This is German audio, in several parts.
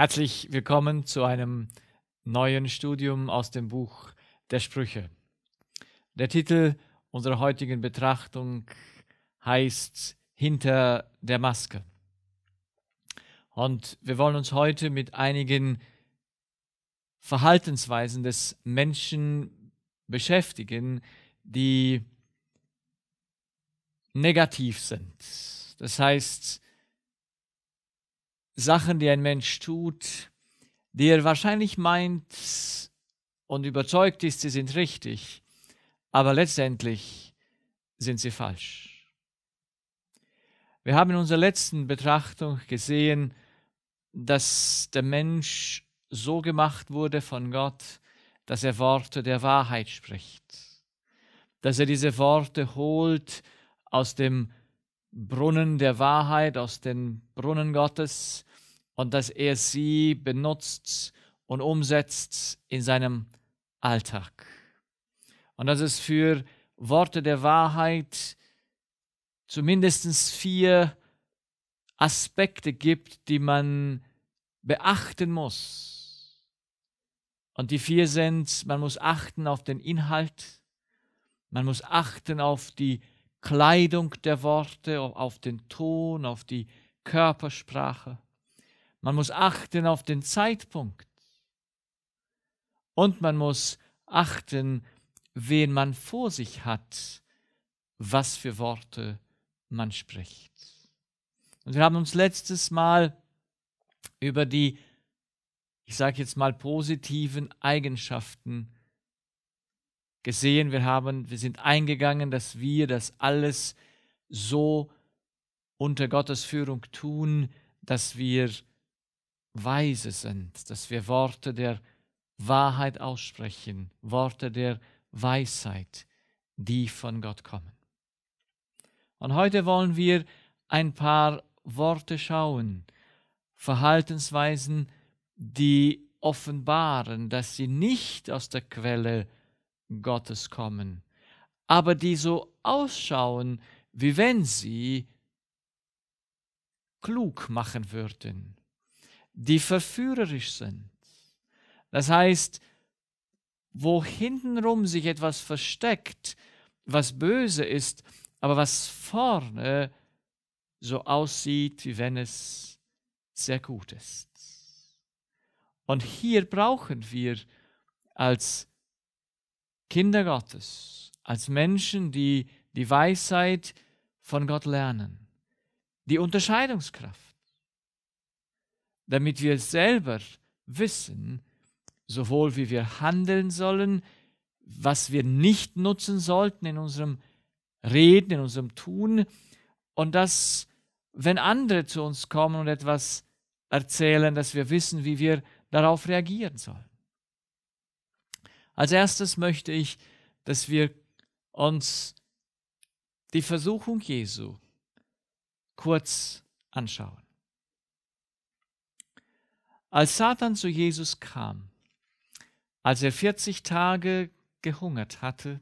Herzlich willkommen zu einem neuen Studium aus dem Buch der Sprüche. Der Titel unserer heutigen Betrachtung heißt Hinter der Maske. Und wir wollen uns heute mit einigen Verhaltensweisen des Menschen beschäftigen, die negativ sind. Das heißt, Sachen, die ein Mensch tut, die er wahrscheinlich meint und überzeugt ist, sie sind richtig, aber letztendlich sind sie falsch. Wir haben in unserer letzten Betrachtung gesehen, dass der Mensch so gemacht wurde von Gott, dass er Worte der Wahrheit spricht, dass er diese Worte holt aus dem Brunnen der Wahrheit, aus den Brunnen Gottes, und dass er sie benutzt und umsetzt in seinem Alltag. Und dass es für Worte der Wahrheit zumindest vier Aspekte gibt, die man beachten muss. Und die vier sind, man muss achten auf den Inhalt, man muss achten auf die Kleidung der Worte, auf den Ton, auf die Körpersprache. Man muss achten auf den Zeitpunkt. Und man muss achten, wen man vor sich hat, was für Worte man spricht. Und wir haben uns letztes Mal über die, ich sage jetzt mal, positiven Eigenschaften gesehen. Wir haben, wir sind eingegangen, dass wir das alles so unter Gottes Führung tun, dass wir weise sind, dass wir Worte der Wahrheit aussprechen, Worte der Weisheit, die von Gott kommen. Und heute wollen wir ein paar Worte schauen, Verhaltensweisen, die offenbaren, dass sie nicht aus der Quelle Gottes kommen, aber die so ausschauen, wie wenn sie klug machen würden, die verführerisch sind. Das heißt, wo hintenrum sich etwas versteckt, was böse ist, aber was vorne so aussieht, wie wenn es sehr gut ist. Und hier brauchen wir als Kinder Gottes, als Menschen, die die Weisheit von Gott lernen, die Unterscheidungskraft damit wir selber wissen, sowohl wie wir handeln sollen, was wir nicht nutzen sollten in unserem Reden, in unserem Tun, und dass, wenn andere zu uns kommen und etwas erzählen, dass wir wissen, wie wir darauf reagieren sollen. Als erstes möchte ich, dass wir uns die Versuchung Jesu kurz anschauen. Als Satan zu Jesus kam, als er 40 Tage gehungert hatte,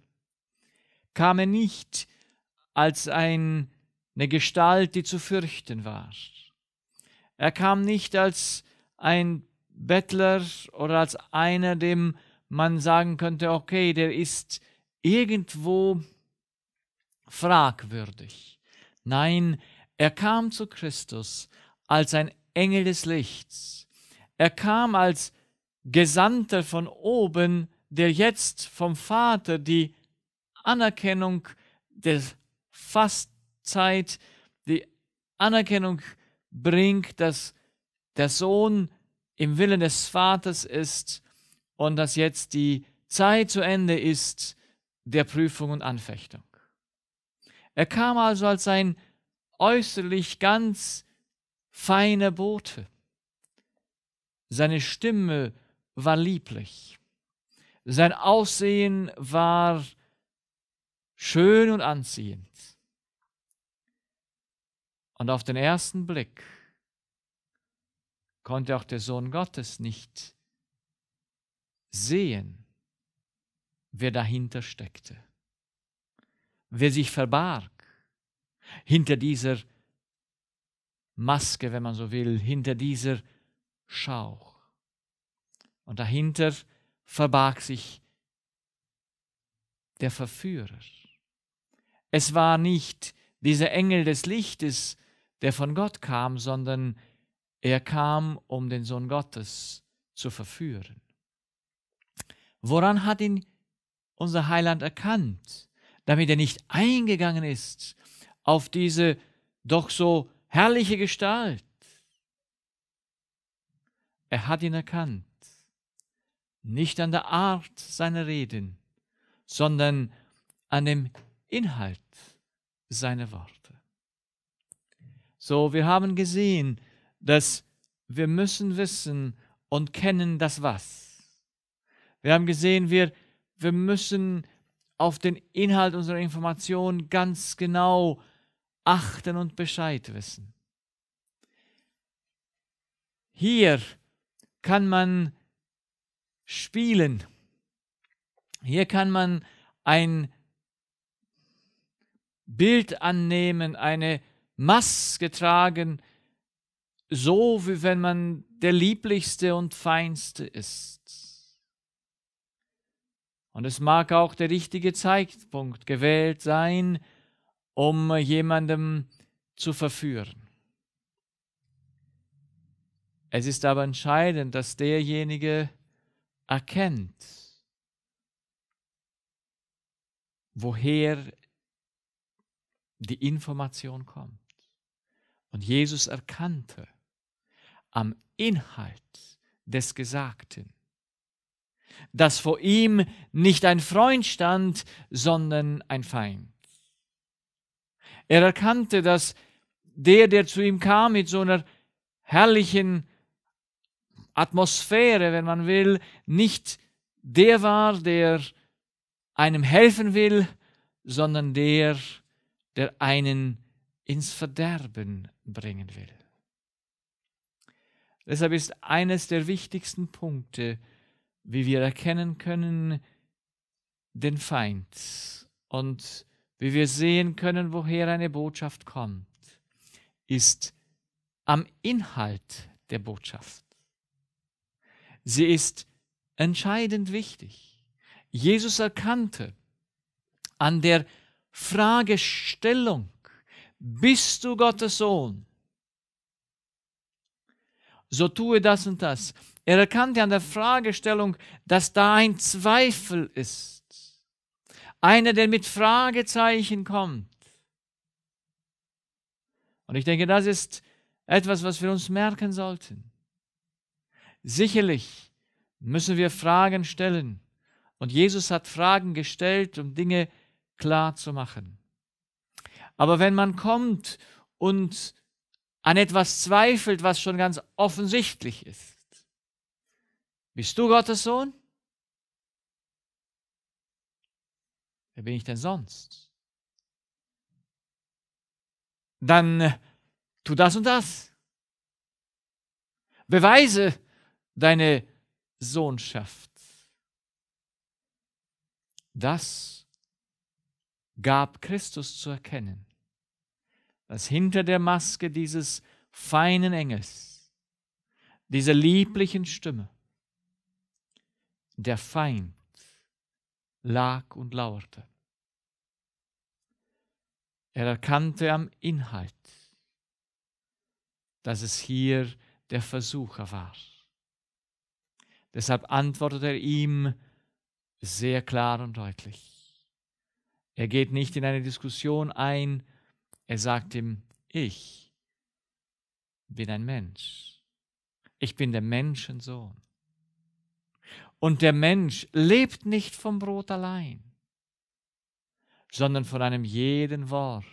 kam er nicht als eine Gestalt, die zu fürchten war. Er kam nicht als ein Bettler oder als einer, dem man sagen könnte, okay, der ist irgendwo fragwürdig. Nein, er kam zu Christus als ein Engel des Lichts, er kam als Gesandter von oben, der jetzt vom Vater die Anerkennung der Fastzeit, die Anerkennung bringt, dass der Sohn im Willen des Vaters ist und dass jetzt die Zeit zu Ende ist der Prüfung und Anfechtung. Er kam also als ein äußerlich ganz feiner Bote. Seine Stimme war lieblich. Sein Aussehen war schön und anziehend. Und auf den ersten Blick konnte auch der Sohn Gottes nicht sehen, wer dahinter steckte, wer sich verbarg hinter dieser Maske, wenn man so will, hinter dieser Schauch. Und dahinter verbarg sich der Verführer. Es war nicht dieser Engel des Lichtes, der von Gott kam, sondern er kam, um den Sohn Gottes zu verführen. Woran hat ihn unser Heiland erkannt, damit er nicht eingegangen ist auf diese doch so herrliche Gestalt, er hat ihn erkannt. Nicht an der Art seiner Reden, sondern an dem Inhalt seiner Worte. So, wir haben gesehen, dass wir müssen wissen und kennen das Was. Wir haben gesehen, wir, wir müssen auf den Inhalt unserer Information ganz genau achten und Bescheid wissen. Hier kann man spielen. Hier kann man ein Bild annehmen, eine Maske tragen, so wie wenn man der lieblichste und feinste ist. Und es mag auch der richtige Zeitpunkt gewählt sein, um jemandem zu verführen. Es ist aber entscheidend, dass derjenige erkennt, woher die Information kommt. Und Jesus erkannte am Inhalt des Gesagten, dass vor ihm nicht ein Freund stand, sondern ein Feind. Er erkannte, dass der, der zu ihm kam mit so einer herrlichen Atmosphäre, wenn man will, nicht der war, der einem helfen will, sondern der, der einen ins Verderben bringen will. Deshalb ist eines der wichtigsten Punkte, wie wir erkennen können, den Feind und wie wir sehen können, woher eine Botschaft kommt, ist am Inhalt der Botschaft. Sie ist entscheidend wichtig. Jesus erkannte an der Fragestellung, bist du Gottes Sohn? So tue das und das. Er erkannte an der Fragestellung, dass da ein Zweifel ist. Einer, der mit Fragezeichen kommt. Und ich denke, das ist etwas, was wir uns merken sollten. Sicherlich müssen wir Fragen stellen. Und Jesus hat Fragen gestellt, um Dinge klar zu machen. Aber wenn man kommt und an etwas zweifelt, was schon ganz offensichtlich ist, bist du Gottes Sohn? Wer bin ich denn sonst? Dann äh, tu das und das. Beweise, deine Sohnschaft. Das gab Christus zu erkennen, dass hinter der Maske dieses feinen Engels, dieser lieblichen Stimme, der Feind lag und lauerte. Er erkannte am Inhalt, dass es hier der Versucher war. Deshalb antwortet er ihm sehr klar und deutlich. Er geht nicht in eine Diskussion ein, er sagt ihm, ich bin ein Mensch, ich bin der Menschensohn. Und der Mensch lebt nicht vom Brot allein, sondern von einem jeden Wort,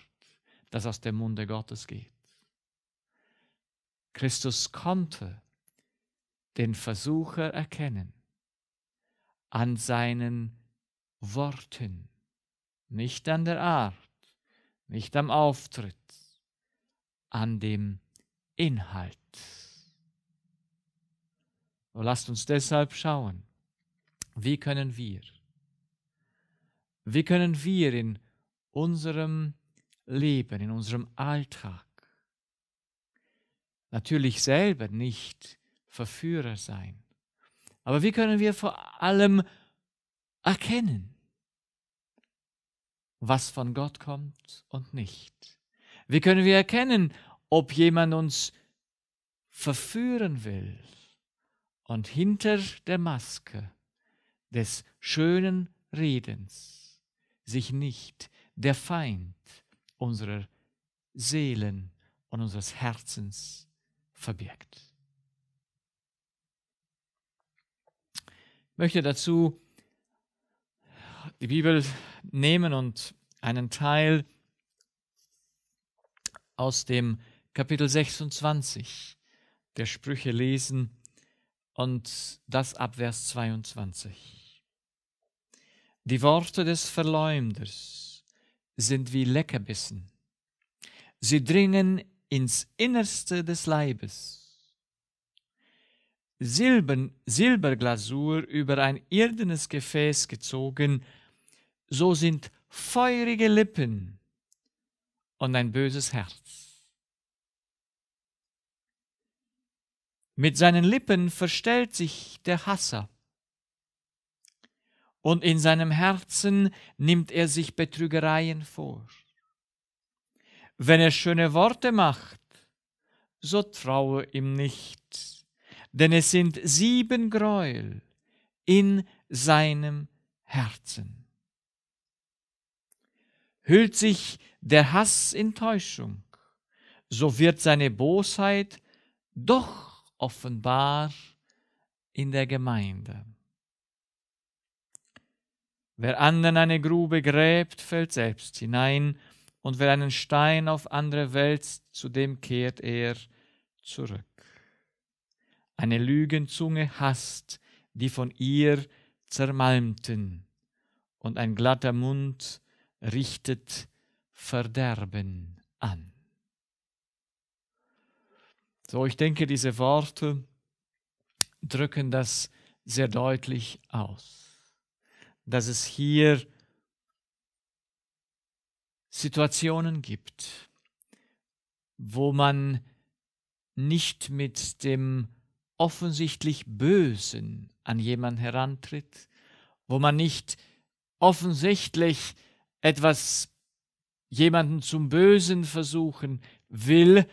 das aus dem Munde Gottes geht. Christus konnte den Versucher erkennen. An seinen Worten, nicht an der Art, nicht am Auftritt, an dem Inhalt. So lasst uns deshalb schauen, wie können wir, wie können wir in unserem Leben, in unserem Alltag, natürlich selber nicht Verführer sein. Aber wie können wir vor allem erkennen, was von Gott kommt und nicht? Wie können wir erkennen, ob jemand uns verführen will und hinter der Maske des schönen Redens sich nicht der Feind unserer Seelen und unseres Herzens verbirgt. möchte dazu die Bibel nehmen und einen Teil aus dem Kapitel 26 der Sprüche lesen und das ab Vers 22. Die Worte des Verleumders sind wie Leckerbissen. Sie dringen ins Innerste des Leibes Silben, Silberglasur über ein irdenes Gefäß gezogen, so sind feurige Lippen und ein böses Herz. Mit seinen Lippen verstellt sich der Hasser, und in seinem Herzen nimmt er sich Betrügereien vor. Wenn er schöne Worte macht, so traue ihm nicht denn es sind sieben Gräuel in seinem Herzen. Hüllt sich der Hass in Täuschung, so wird seine Bosheit doch offenbar in der Gemeinde. Wer anderen eine Grube gräbt, fällt selbst hinein, und wer einen Stein auf andere wälzt, zu dem kehrt er zurück eine Lügenzunge hasst, die von ihr zermalmten, und ein glatter Mund richtet Verderben an. So, ich denke, diese Worte drücken das sehr deutlich aus, dass es hier Situationen gibt, wo man nicht mit dem offensichtlich Bösen an jemanden herantritt, wo man nicht offensichtlich etwas jemanden zum Bösen versuchen will,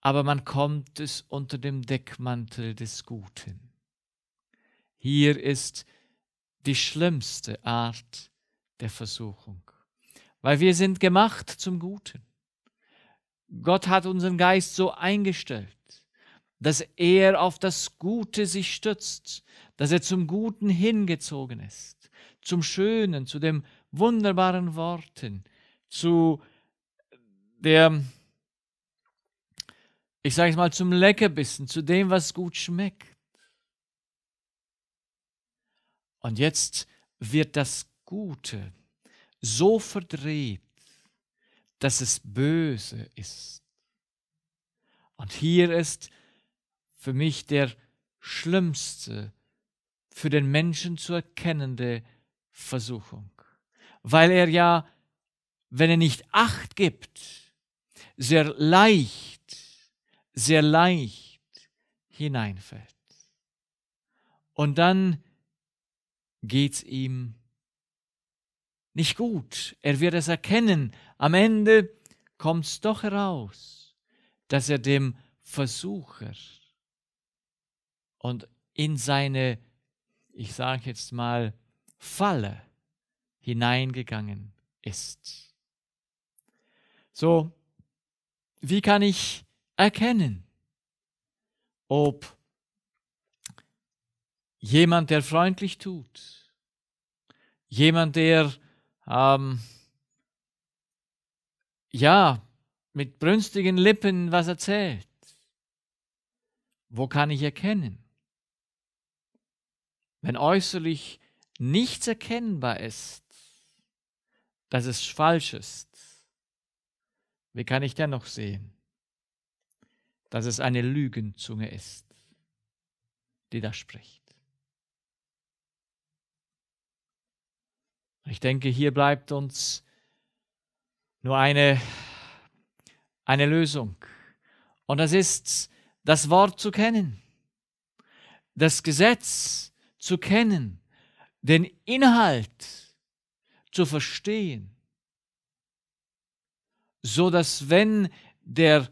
aber man kommt es unter dem Deckmantel des Guten. Hier ist die schlimmste Art der Versuchung, weil wir sind gemacht zum Guten. Gott hat unseren Geist so eingestellt dass er auf das Gute sich stützt, dass er zum Guten hingezogen ist, zum Schönen, zu den wunderbaren Worten, zu der, ich sage es mal, zum Leckerbissen, zu dem, was gut schmeckt. Und jetzt wird das Gute so verdreht, dass es böse ist. Und hier ist für mich der schlimmste, für den Menschen zu erkennende Versuchung, weil er ja, wenn er nicht acht gibt, sehr leicht, sehr leicht hineinfällt. Und dann geht's ihm nicht gut. Er wird es erkennen. Am Ende kommt's doch heraus, dass er dem Versucher und in seine, ich sage jetzt mal, Falle hineingegangen ist. So, wie kann ich erkennen, ob jemand, der freundlich tut, jemand, der ähm, ja mit brünstigen Lippen was erzählt, wo kann ich erkennen, wenn äußerlich nichts erkennbar ist, dass es falsch ist, wie kann ich dennoch sehen, dass es eine Lügenzunge ist, die da spricht? Ich denke, hier bleibt uns nur eine, eine Lösung. Und das ist, das Wort zu kennen, das Gesetz zu zu kennen, den Inhalt zu verstehen, so dass wenn der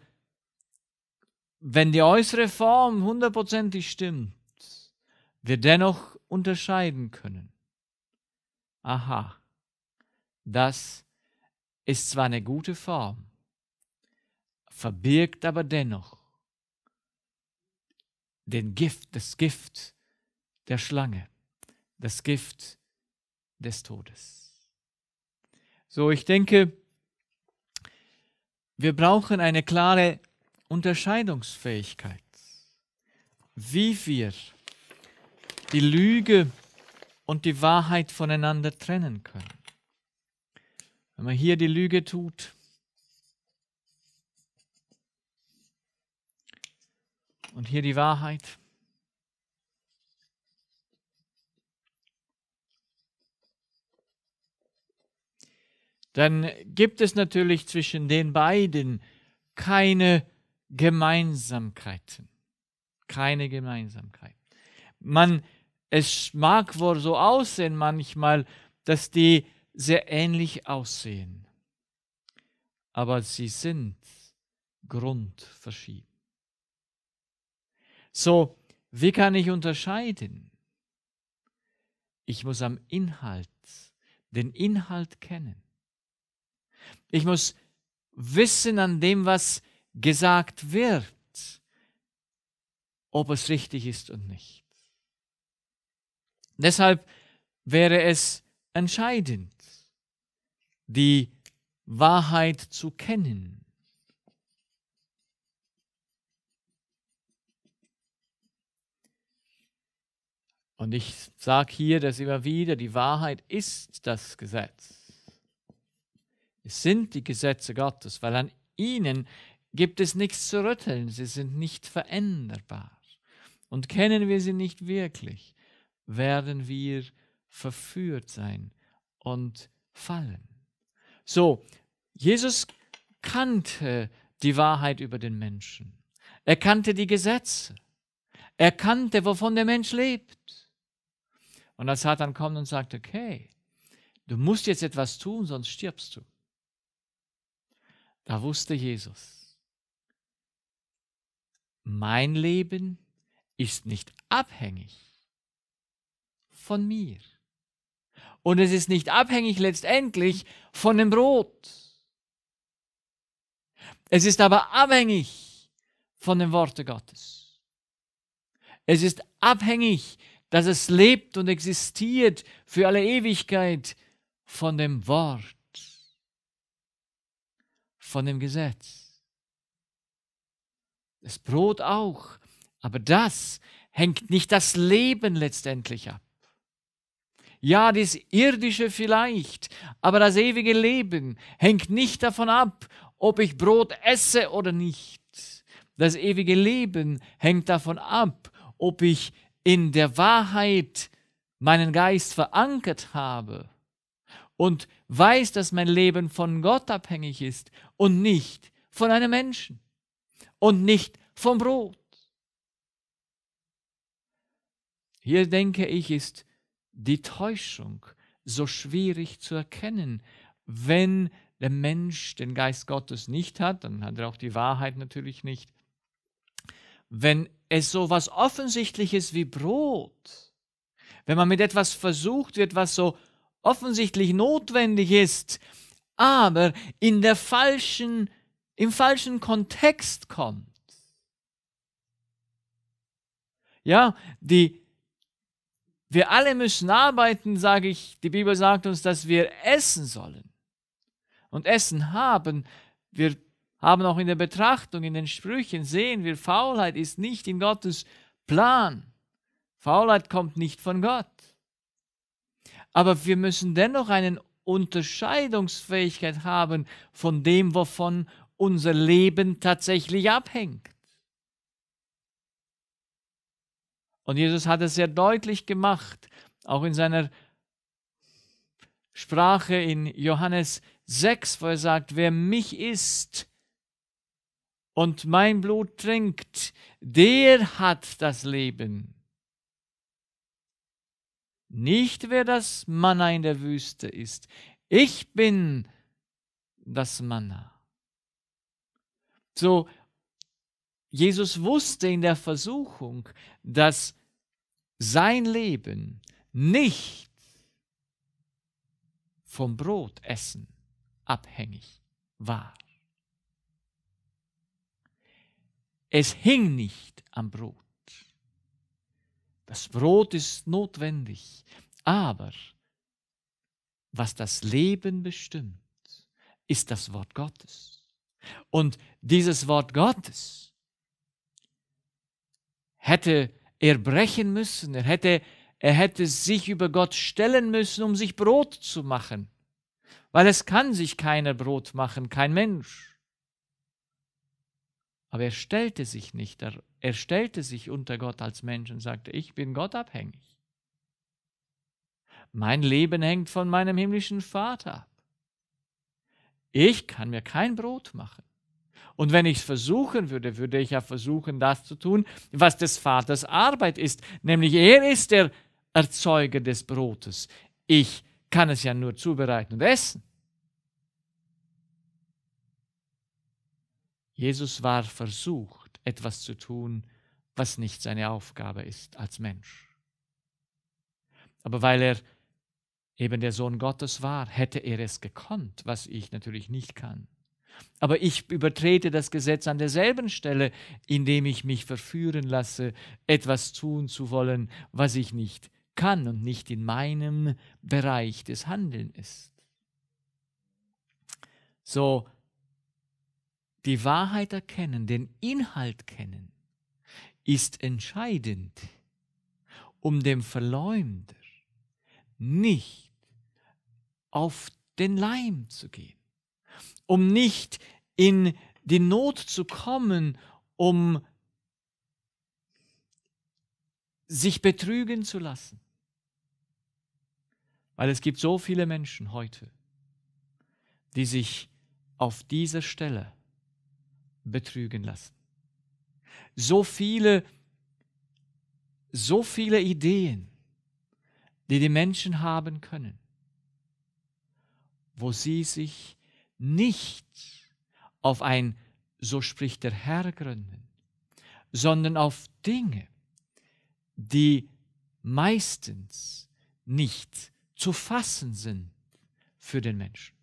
wenn die äußere Form hundertprozentig stimmt, wir dennoch unterscheiden können. Aha, das ist zwar eine gute Form, verbirgt aber dennoch den Gift, das Gift der Schlange, das Gift des Todes. So, ich denke, wir brauchen eine klare Unterscheidungsfähigkeit, wie wir die Lüge und die Wahrheit voneinander trennen können. Wenn man hier die Lüge tut und hier die Wahrheit, dann gibt es natürlich zwischen den beiden keine Gemeinsamkeiten. Keine Gemeinsamkeit. Man, es mag wohl so aussehen manchmal, dass die sehr ähnlich aussehen, aber sie sind grundverschieden. So, wie kann ich unterscheiden? Ich muss am Inhalt, den Inhalt kennen. Ich muss wissen an dem, was gesagt wird, ob es richtig ist und nicht. Deshalb wäre es entscheidend, die Wahrheit zu kennen. Und ich sage hier das immer wieder, die Wahrheit ist das Gesetz. Es sind die Gesetze Gottes, weil an ihnen gibt es nichts zu rütteln, sie sind nicht veränderbar. Und kennen wir sie nicht wirklich, werden wir verführt sein und fallen. So, Jesus kannte die Wahrheit über den Menschen. Er kannte die Gesetze. Er kannte, wovon der Mensch lebt. Und als Satan kommt und sagt, okay, du musst jetzt etwas tun, sonst stirbst du. Da wusste Jesus, mein Leben ist nicht abhängig von mir. Und es ist nicht abhängig letztendlich von dem Brot. Es ist aber abhängig von dem Worten Gottes. Es ist abhängig, dass es lebt und existiert für alle Ewigkeit von dem Wort von dem Gesetz. Das Brot auch, aber das hängt nicht das Leben letztendlich ab. Ja, das irdische vielleicht, aber das ewige Leben hängt nicht davon ab, ob ich Brot esse oder nicht. Das ewige Leben hängt davon ab, ob ich in der Wahrheit meinen Geist verankert habe und weiß, dass mein Leben von Gott abhängig ist und nicht von einem Menschen und nicht vom Brot. Hier denke ich, ist die Täuschung so schwierig zu erkennen. Wenn der Mensch den Geist Gottes nicht hat, dann hat er auch die Wahrheit natürlich nicht. Wenn es so was Offensichtliches wie Brot, wenn man mit etwas versucht wird, was so offensichtlich notwendig ist, aber in der falschen, im falschen Kontext kommt. Ja, die, wir alle müssen arbeiten, sage ich. Die Bibel sagt uns, dass wir essen sollen und Essen haben. Wir haben auch in der Betrachtung, in den Sprüchen sehen wir, Faulheit ist nicht in Gottes Plan. Faulheit kommt nicht von Gott. Aber wir müssen dennoch eine Unterscheidungsfähigkeit haben von dem, wovon unser Leben tatsächlich abhängt. Und Jesus hat es sehr deutlich gemacht, auch in seiner Sprache in Johannes 6, wo er sagt, wer mich isst und mein Blut trinkt, der hat das Leben nicht wer das Manna in der Wüste ist. Ich bin das Manna. So, Jesus wusste in der Versuchung, dass sein Leben nicht vom Brotessen abhängig war. Es hing nicht am Brot. Das Brot ist notwendig, aber was das Leben bestimmt, ist das Wort Gottes. Und dieses Wort Gottes hätte er brechen müssen, er hätte, er hätte sich über Gott stellen müssen, um sich Brot zu machen, weil es kann sich keiner Brot machen, kein Mensch. Aber er stellte sich nicht er stellte sich unter Gott als Mensch und sagte, ich bin Gott abhängig. Mein Leben hängt von meinem himmlischen Vater ab. Ich kann mir kein Brot machen. Und wenn ich es versuchen würde, würde ich ja versuchen, das zu tun, was des Vaters Arbeit ist, nämlich er ist der Erzeuger des Brotes. Ich kann es ja nur zubereiten und essen. Jesus war versucht etwas zu tun, was nicht seine Aufgabe ist als Mensch. Aber weil er eben der Sohn Gottes war, hätte er es gekonnt, was ich natürlich nicht kann. Aber ich übertrete das Gesetz an derselben Stelle, indem ich mich verführen lasse, etwas tun zu wollen, was ich nicht kann und nicht in meinem Bereich des Handelns ist. So die Wahrheit erkennen, den Inhalt kennen, ist entscheidend, um dem Verleumder nicht auf den Leim zu gehen, um nicht in die Not zu kommen, um sich betrügen zu lassen. Weil es gibt so viele Menschen heute, die sich auf dieser Stelle betrügen lassen. So viele, so viele Ideen, die die Menschen haben können, wo sie sich nicht auf ein, so spricht der Herr, gründen, sondern auf Dinge, die meistens nicht zu fassen sind für den Menschen.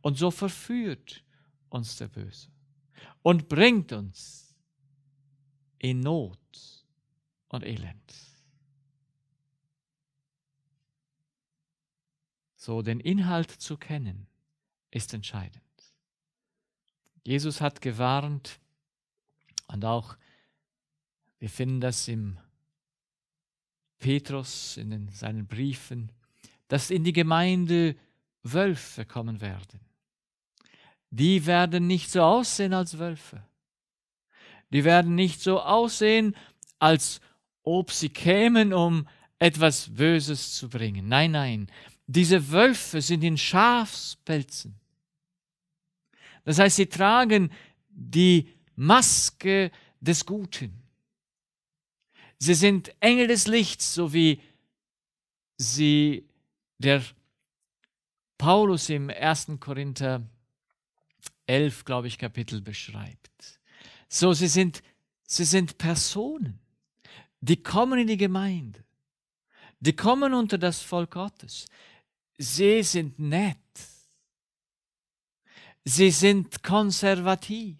Und so verführt uns der Böse und bringt uns in Not und Elend. So, den Inhalt zu kennen, ist entscheidend. Jesus hat gewarnt und auch wir finden das im Petrus in den, seinen Briefen, dass in die Gemeinde Wölfe kommen werden, die werden nicht so aussehen als Wölfe. Die werden nicht so aussehen, als ob sie kämen, um etwas Böses zu bringen. Nein, nein, diese Wölfe sind in Schafspelzen. Das heißt, sie tragen die Maske des Guten. Sie sind Engel des Lichts, so wie sie der Paulus im 1. Korinther 11, glaube ich, Kapitel beschreibt. So, sie sind, sie sind Personen, die kommen in die Gemeinde, die kommen unter das Volk Gottes. Sie sind nett, sie sind konservativ,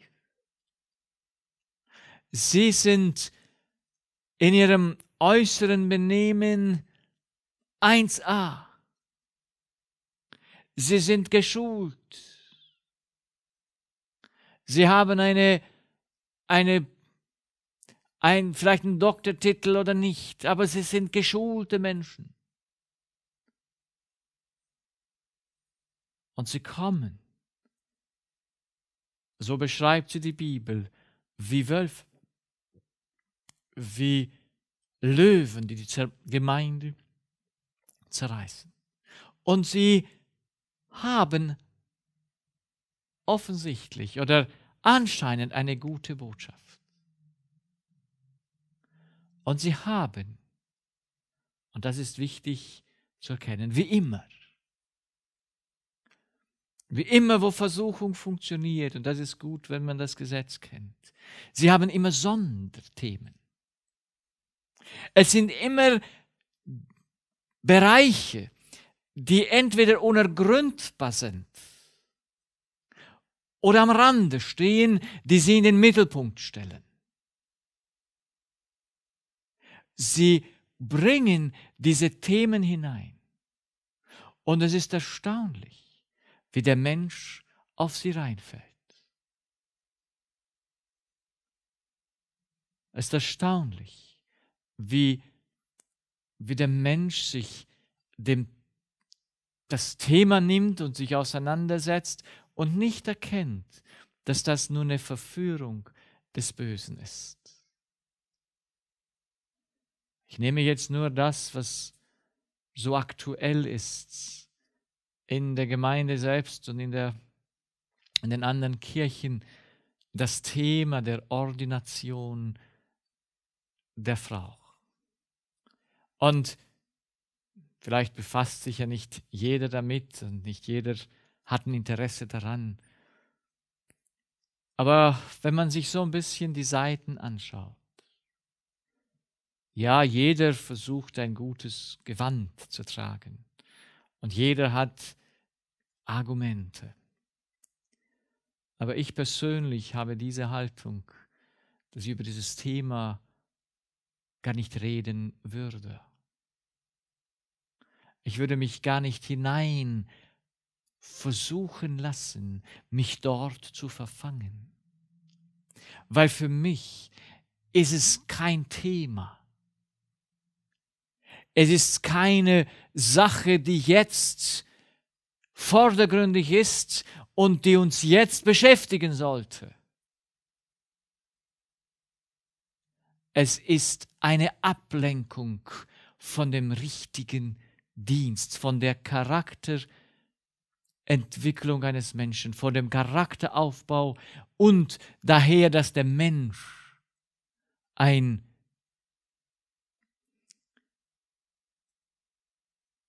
sie sind in ihrem äußeren Benehmen 1a. Sie sind geschult, Sie haben eine, eine, ein, vielleicht einen Doktortitel oder nicht, aber sie sind geschulte Menschen. Und sie kommen. So beschreibt sie die Bibel wie Wölfe, wie Löwen, die die Zer Gemeinde zerreißen. Und sie haben offensichtlich oder anscheinend eine gute Botschaft. Und sie haben, und das ist wichtig zu erkennen, wie immer, wie immer, wo Versuchung funktioniert, und das ist gut, wenn man das Gesetz kennt, sie haben immer Sonderthemen. Es sind immer Bereiche, die entweder unergründbar sind oder am Rande stehen, die sie in den Mittelpunkt stellen. Sie bringen diese Themen hinein. Und es ist erstaunlich, wie der Mensch auf sie reinfällt. Es ist erstaunlich, wie, wie der Mensch sich dem, das Thema nimmt und sich auseinandersetzt und nicht erkennt, dass das nur eine Verführung des Bösen ist. Ich nehme jetzt nur das, was so aktuell ist in der Gemeinde selbst und in, der, in den anderen Kirchen, das Thema der Ordination der Frau. Und vielleicht befasst sich ja nicht jeder damit und nicht jeder hatten Interesse daran. Aber wenn man sich so ein bisschen die Seiten anschaut, ja, jeder versucht ein gutes Gewand zu tragen und jeder hat Argumente. Aber ich persönlich habe diese Haltung, dass ich über dieses Thema gar nicht reden würde. Ich würde mich gar nicht hinein versuchen lassen, mich dort zu verfangen. Weil für mich ist es kein Thema. Es ist keine Sache, die jetzt vordergründig ist und die uns jetzt beschäftigen sollte. Es ist eine Ablenkung von dem richtigen Dienst, von der Charakterdienst Entwicklung eines Menschen, vor dem Charakteraufbau und daher, dass der Mensch ein,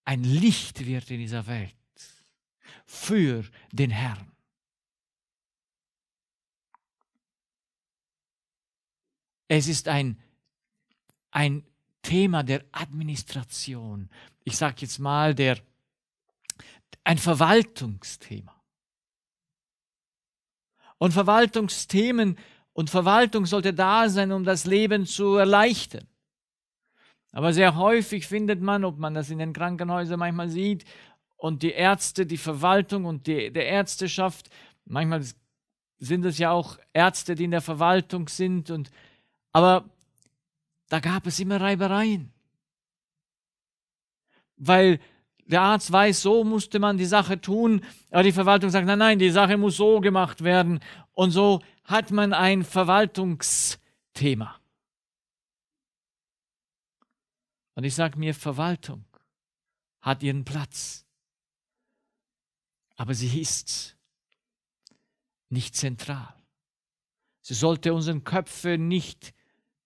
ein Licht wird in dieser Welt für den Herrn. Es ist ein, ein Thema der Administration. Ich sage jetzt mal der ein Verwaltungsthema. Und Verwaltungsthemen und Verwaltung sollte da sein, um das Leben zu erleichtern. Aber sehr häufig findet man, ob man das in den Krankenhäusern manchmal sieht, und die Ärzte, die Verwaltung und die, der Ärzteschaft, manchmal sind es ja auch Ärzte, die in der Verwaltung sind, und, aber da gab es immer Reibereien. Weil der Arzt weiß, so musste man die Sache tun, aber die Verwaltung sagt, nein, nein, die Sache muss so gemacht werden. Und so hat man ein Verwaltungsthema. Und ich sage mir, Verwaltung hat ihren Platz, aber sie ist nicht zentral. Sie sollte unseren Köpfe nicht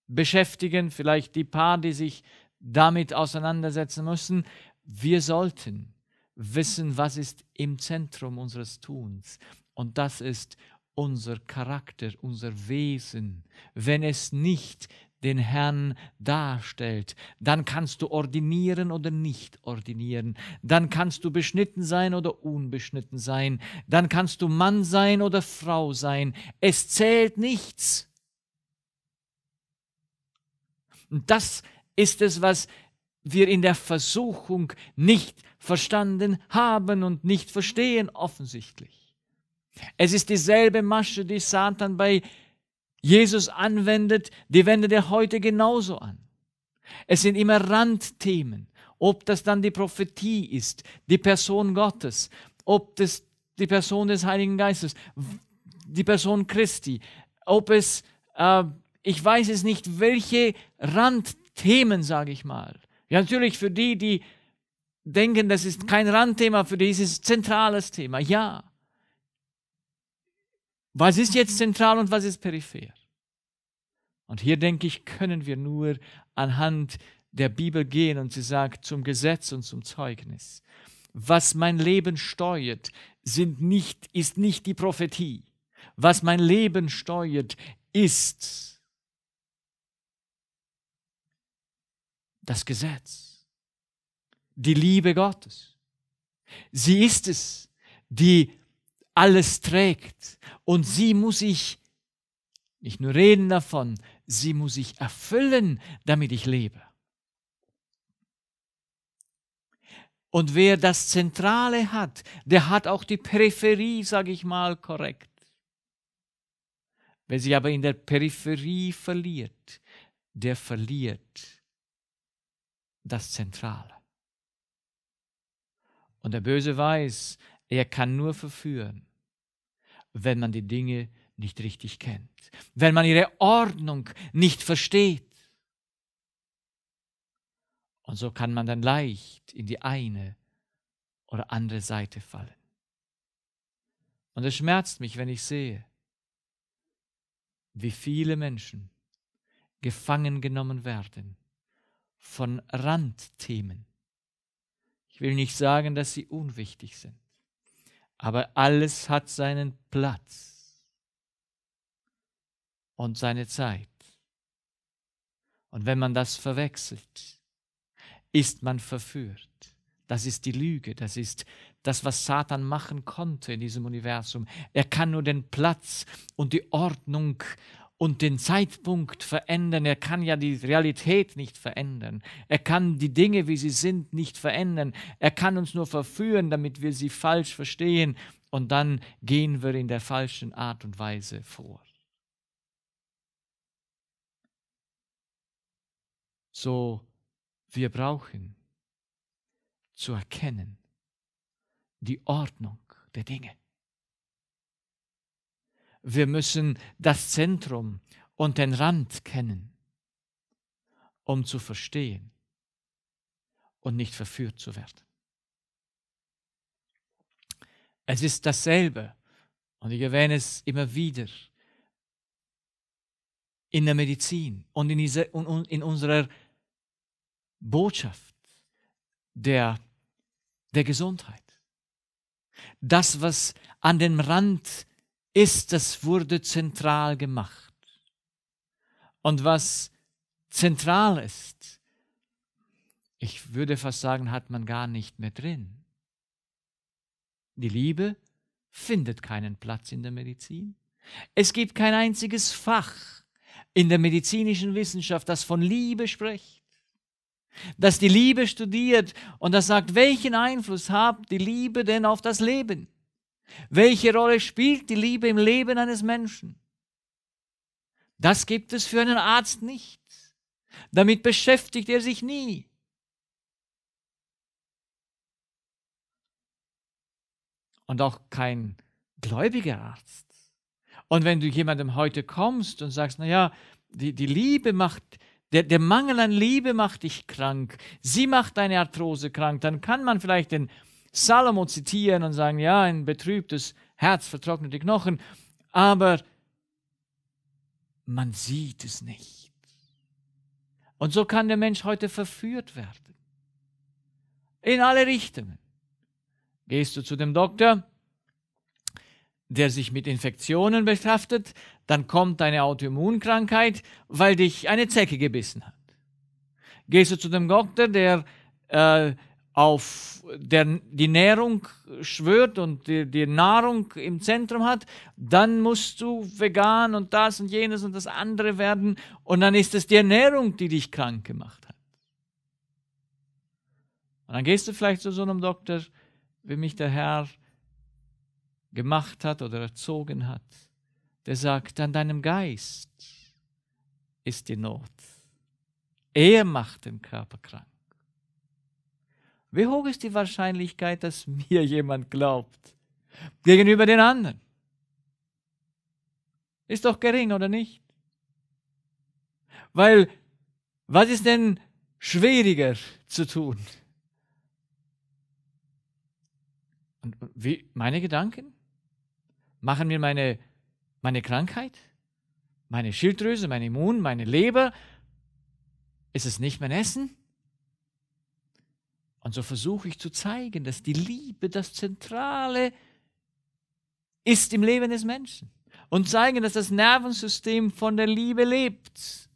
beschäftigen, vielleicht die paar, die sich damit auseinandersetzen müssen, wir sollten wissen, was ist im Zentrum unseres Tuns. Und das ist unser Charakter, unser Wesen. Wenn es nicht den Herrn darstellt, dann kannst du ordinieren oder nicht ordinieren, dann kannst du beschnitten sein oder unbeschnitten sein, dann kannst du Mann sein oder Frau sein, es zählt nichts. Und das ist es, was wir in der Versuchung nicht verstanden haben und nicht verstehen offensichtlich. Es ist dieselbe Masche, die Satan bei Jesus anwendet, die wendet er heute genauso an. Es sind immer Randthemen, ob das dann die Prophetie ist, die Person Gottes, ob das die Person des Heiligen Geistes, die Person Christi, ob es, äh, ich weiß es nicht, welche Randthemen, sage ich mal, ja, natürlich für die, die denken, das ist kein Randthema, für die ist es zentrales Thema. Ja. Was ist jetzt zentral und was ist peripher? Und hier denke ich, können wir nur anhand der Bibel gehen und sie sagt zum Gesetz und zum Zeugnis. Was mein Leben steuert, sind nicht, ist nicht die Prophetie. Was mein Leben steuert, ist das Gesetz, die Liebe Gottes. Sie ist es, die alles trägt und sie muss ich nicht nur reden davon, sie muss ich erfüllen, damit ich lebe. Und wer das Zentrale hat, der hat auch die Peripherie, sage ich mal, korrekt. Wer sich aber in der Peripherie verliert, der verliert das Zentrale. Und der Böse weiß, er kann nur verführen, wenn man die Dinge nicht richtig kennt, wenn man ihre Ordnung nicht versteht. Und so kann man dann leicht in die eine oder andere Seite fallen. Und es schmerzt mich, wenn ich sehe, wie viele Menschen gefangen genommen werden von Randthemen. Ich will nicht sagen, dass sie unwichtig sind, aber alles hat seinen Platz und seine Zeit. Und wenn man das verwechselt, ist man verführt. Das ist die Lüge, das ist das, was Satan machen konnte in diesem Universum. Er kann nur den Platz und die Ordnung und den Zeitpunkt verändern. Er kann ja die Realität nicht verändern. Er kann die Dinge, wie sie sind, nicht verändern. Er kann uns nur verführen, damit wir sie falsch verstehen und dann gehen wir in der falschen Art und Weise vor. So, wir brauchen zu erkennen die Ordnung der Dinge wir müssen das Zentrum und den Rand kennen, um zu verstehen und nicht verführt zu werden. Es ist dasselbe, und ich erwähne es immer wieder, in der Medizin und in, diese, in unserer Botschaft der, der Gesundheit. Das, was an dem Rand ist, das wurde zentral gemacht. Und was zentral ist, ich würde fast sagen, hat man gar nicht mehr drin. Die Liebe findet keinen Platz in der Medizin. Es gibt kein einziges Fach in der medizinischen Wissenschaft, das von Liebe spricht, das die Liebe studiert und das sagt, welchen Einfluss hat die Liebe denn auf das Leben? Welche Rolle spielt die Liebe im Leben eines Menschen? Das gibt es für einen Arzt nicht. Damit beschäftigt er sich nie. Und auch kein gläubiger Arzt. Und wenn du jemandem heute kommst und sagst, naja, die, die Liebe macht, der, der Mangel an Liebe macht dich krank, sie macht deine Arthrose krank, dann kann man vielleicht den Salomo zitieren und sagen, ja, ein betrübtes Herz vertrocknete Knochen, aber man sieht es nicht. Und so kann der Mensch heute verführt werden. In alle Richtungen. Gehst du zu dem Doktor, der sich mit Infektionen beschäftigt, dann kommt deine Autoimmunkrankheit, weil dich eine Zecke gebissen hat. Gehst du zu dem Doktor, der äh, auf der, die Nährung schwört und die, die Nahrung im Zentrum hat, dann musst du vegan und das und jenes und das andere werden und dann ist es die Ernährung, die dich krank gemacht hat. Und dann gehst du vielleicht zu so einem Doktor, wie mich der Herr gemacht hat oder erzogen hat, der sagt, an deinem Geist ist die Not. Er macht den Körper krank. Wie hoch ist die Wahrscheinlichkeit, dass mir jemand glaubt? Gegenüber den anderen. Ist doch gering, oder nicht? Weil, was ist denn schwieriger zu tun? Und wie, meine Gedanken? Machen mir meine, meine Krankheit? Meine Schilddrüse, mein Immun, meine Leber? Ist es nicht mein Essen? Und so versuche ich zu zeigen, dass die Liebe das Zentrale ist im Leben des Menschen. Und zeigen, dass das Nervensystem von der Liebe lebt.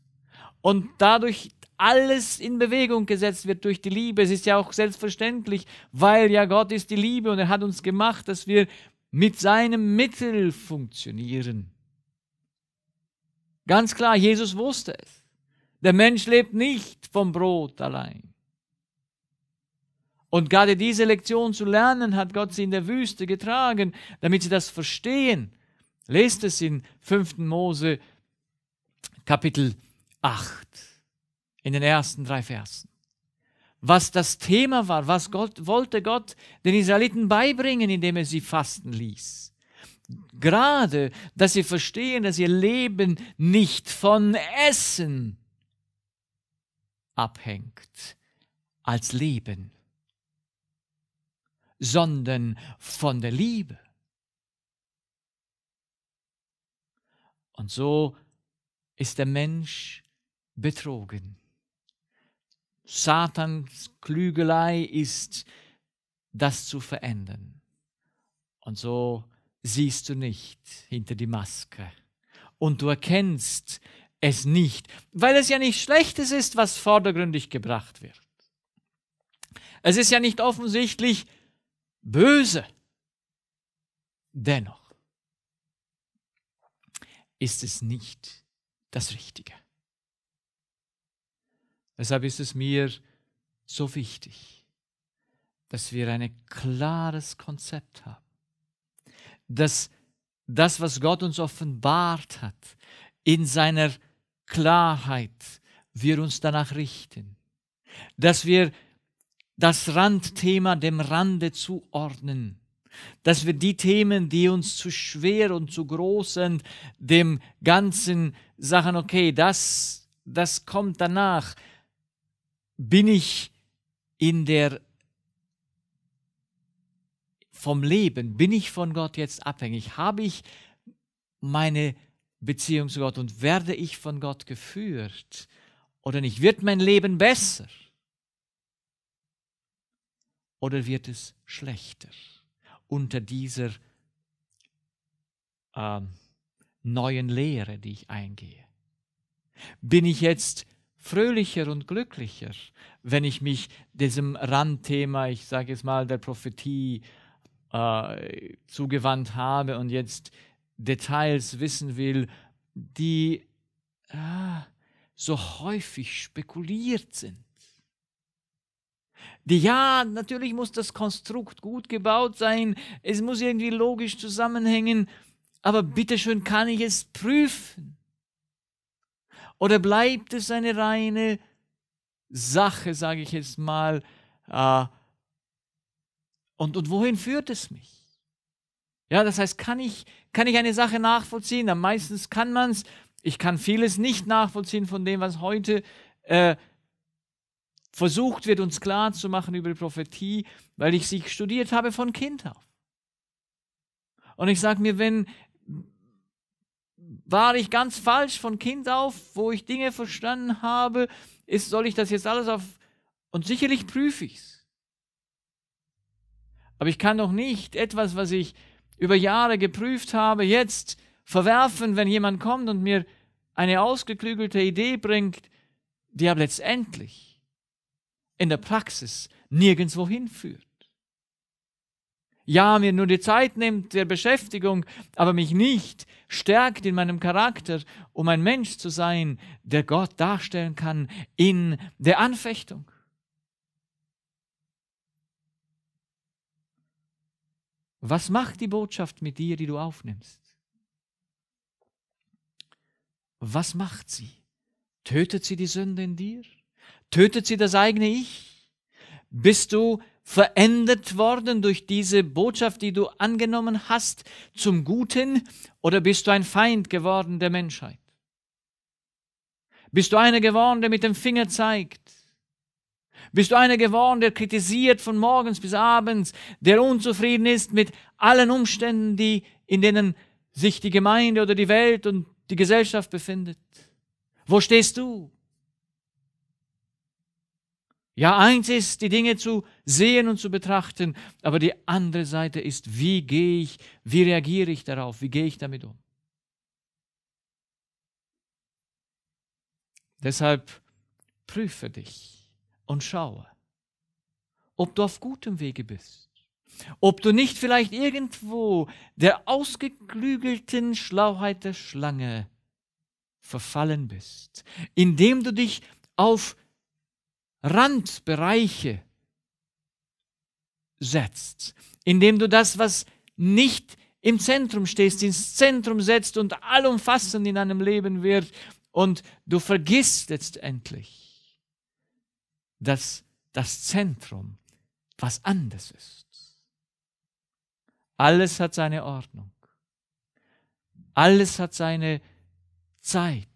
Und dadurch alles in Bewegung gesetzt wird durch die Liebe. Es ist ja auch selbstverständlich, weil ja Gott ist die Liebe und er hat uns gemacht, dass wir mit seinem Mittel funktionieren. Ganz klar, Jesus wusste es. Der Mensch lebt nicht vom Brot allein, und gerade diese Lektion zu lernen, hat Gott sie in der Wüste getragen, damit sie das verstehen. Lest es in 5. Mose Kapitel 8, in den ersten drei Versen. Was das Thema war, was Gott, wollte Gott den Israeliten beibringen, indem er sie fasten ließ. Gerade, dass sie verstehen, dass ihr Leben nicht von Essen abhängt, als Leben sondern von der Liebe. Und so ist der Mensch betrogen. Satans Klügelei ist, das zu verändern. Und so siehst du nicht hinter die Maske. Und du erkennst es nicht, weil es ja nicht Schlechtes ist, was vordergründig gebracht wird. Es ist ja nicht offensichtlich, böse. Dennoch ist es nicht das Richtige. Deshalb ist es mir so wichtig, dass wir ein klares Konzept haben, dass das, was Gott uns offenbart hat, in seiner Klarheit wir uns danach richten, dass wir das Randthema dem Rande zuordnen, dass wir die Themen, die uns zu schwer und zu groß sind, dem Ganzen sagen, okay, das, das kommt danach, bin ich in der vom Leben, bin ich von Gott jetzt abhängig, habe ich meine Beziehung zu Gott und werde ich von Gott geführt oder nicht? Wird mein Leben besser? oder wird es schlechter unter dieser äh, neuen Lehre, die ich eingehe? Bin ich jetzt fröhlicher und glücklicher, wenn ich mich diesem Randthema, ich sage jetzt mal, der Prophetie äh, zugewandt habe und jetzt Details wissen will, die äh, so häufig spekuliert sind. Ja, natürlich muss das Konstrukt gut gebaut sein, es muss irgendwie logisch zusammenhängen, aber bitteschön kann ich es prüfen. Oder bleibt es eine reine Sache, sage ich jetzt mal, äh, und, und wohin führt es mich? Ja, das heißt, kann ich, kann ich eine Sache nachvollziehen? Am meistens kann man es. Ich kann vieles nicht nachvollziehen von dem, was heute äh, versucht wird, uns klar zu machen über die Prophetie, weil ich sie studiert habe von Kind auf. Und ich sage mir, wenn war ich ganz falsch von Kind auf, wo ich Dinge verstanden habe, ist, soll ich das jetzt alles auf und sicherlich prüfe ich's. Aber ich kann doch nicht etwas, was ich über Jahre geprüft habe, jetzt verwerfen, wenn jemand kommt und mir eine ausgeklügelte Idee bringt, die aber letztendlich in der Praxis nirgendwo hinführt. Ja, mir nur die Zeit nimmt der Beschäftigung, aber mich nicht stärkt in meinem Charakter, um ein Mensch zu sein, der Gott darstellen kann in der Anfechtung. Was macht die Botschaft mit dir, die du aufnimmst? Was macht sie? Tötet sie die Sünde in dir? Tötet sie das eigene Ich? Bist du verändert worden durch diese Botschaft, die du angenommen hast, zum Guten? Oder bist du ein Feind geworden der Menschheit? Bist du einer geworden, der mit dem Finger zeigt? Bist du einer geworden, der kritisiert von morgens bis abends, der unzufrieden ist mit allen Umständen, die, in denen sich die Gemeinde oder die Welt und die Gesellschaft befindet? Wo stehst du? Ja, eins ist, die Dinge zu sehen und zu betrachten, aber die andere Seite ist, wie gehe ich, wie reagiere ich darauf, wie gehe ich damit um. Deshalb prüfe dich und schaue, ob du auf gutem Wege bist, ob du nicht vielleicht irgendwo der ausgeklügelten Schlauheit der Schlange verfallen bist, indem du dich auf Randbereiche setzt, indem du das, was nicht im Zentrum stehst, ins Zentrum setzt und allumfassend in deinem Leben wird und du vergisst letztendlich, dass das Zentrum was anderes ist. Alles hat seine Ordnung. Alles hat seine Zeit.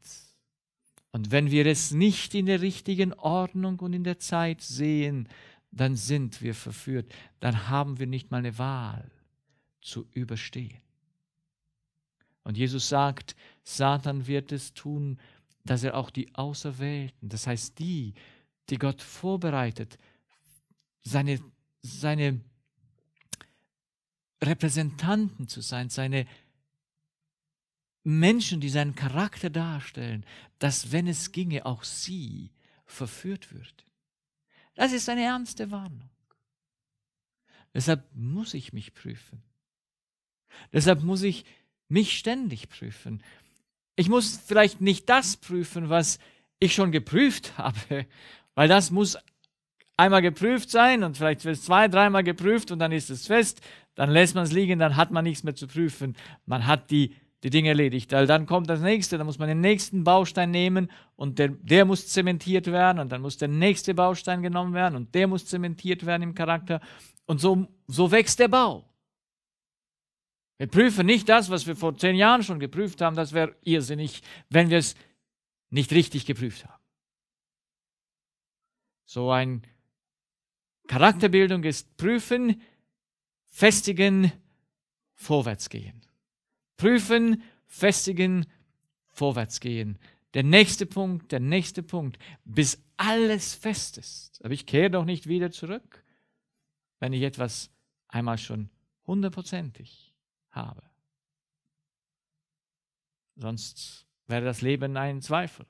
Und wenn wir es nicht in der richtigen Ordnung und in der Zeit sehen, dann sind wir verführt, dann haben wir nicht mal eine Wahl zu überstehen. Und Jesus sagt, Satan wird es tun, dass er auch die Auserwählten, das heißt die, die Gott vorbereitet, seine, seine Repräsentanten zu sein, seine Menschen, die seinen Charakter darstellen, dass wenn es ginge, auch sie verführt wird. Das ist eine ernste Warnung. Deshalb muss ich mich prüfen. Deshalb muss ich mich ständig prüfen. Ich muss vielleicht nicht das prüfen, was ich schon geprüft habe, weil das muss einmal geprüft sein und vielleicht wird es zwei, dreimal geprüft und dann ist es fest, dann lässt man es liegen, dann hat man nichts mehr zu prüfen. Man hat die die Dinge erledigt. Weil dann kommt das nächste, dann muss man den nächsten Baustein nehmen und der, der muss zementiert werden und dann muss der nächste Baustein genommen werden und der muss zementiert werden im Charakter. Und so, so wächst der Bau. Wir prüfen nicht das, was wir vor zehn Jahren schon geprüft haben, das wäre irrsinnig, wenn wir es nicht richtig geprüft haben. So ein Charakterbildung ist prüfen, festigen, vorwärtsgehen. Prüfen, festigen, vorwärtsgehen. Der nächste Punkt, der nächste Punkt, bis alles fest ist. Aber ich kehre doch nicht wieder zurück, wenn ich etwas einmal schon hundertprozentig habe. Sonst wäre das Leben ein Zweifel.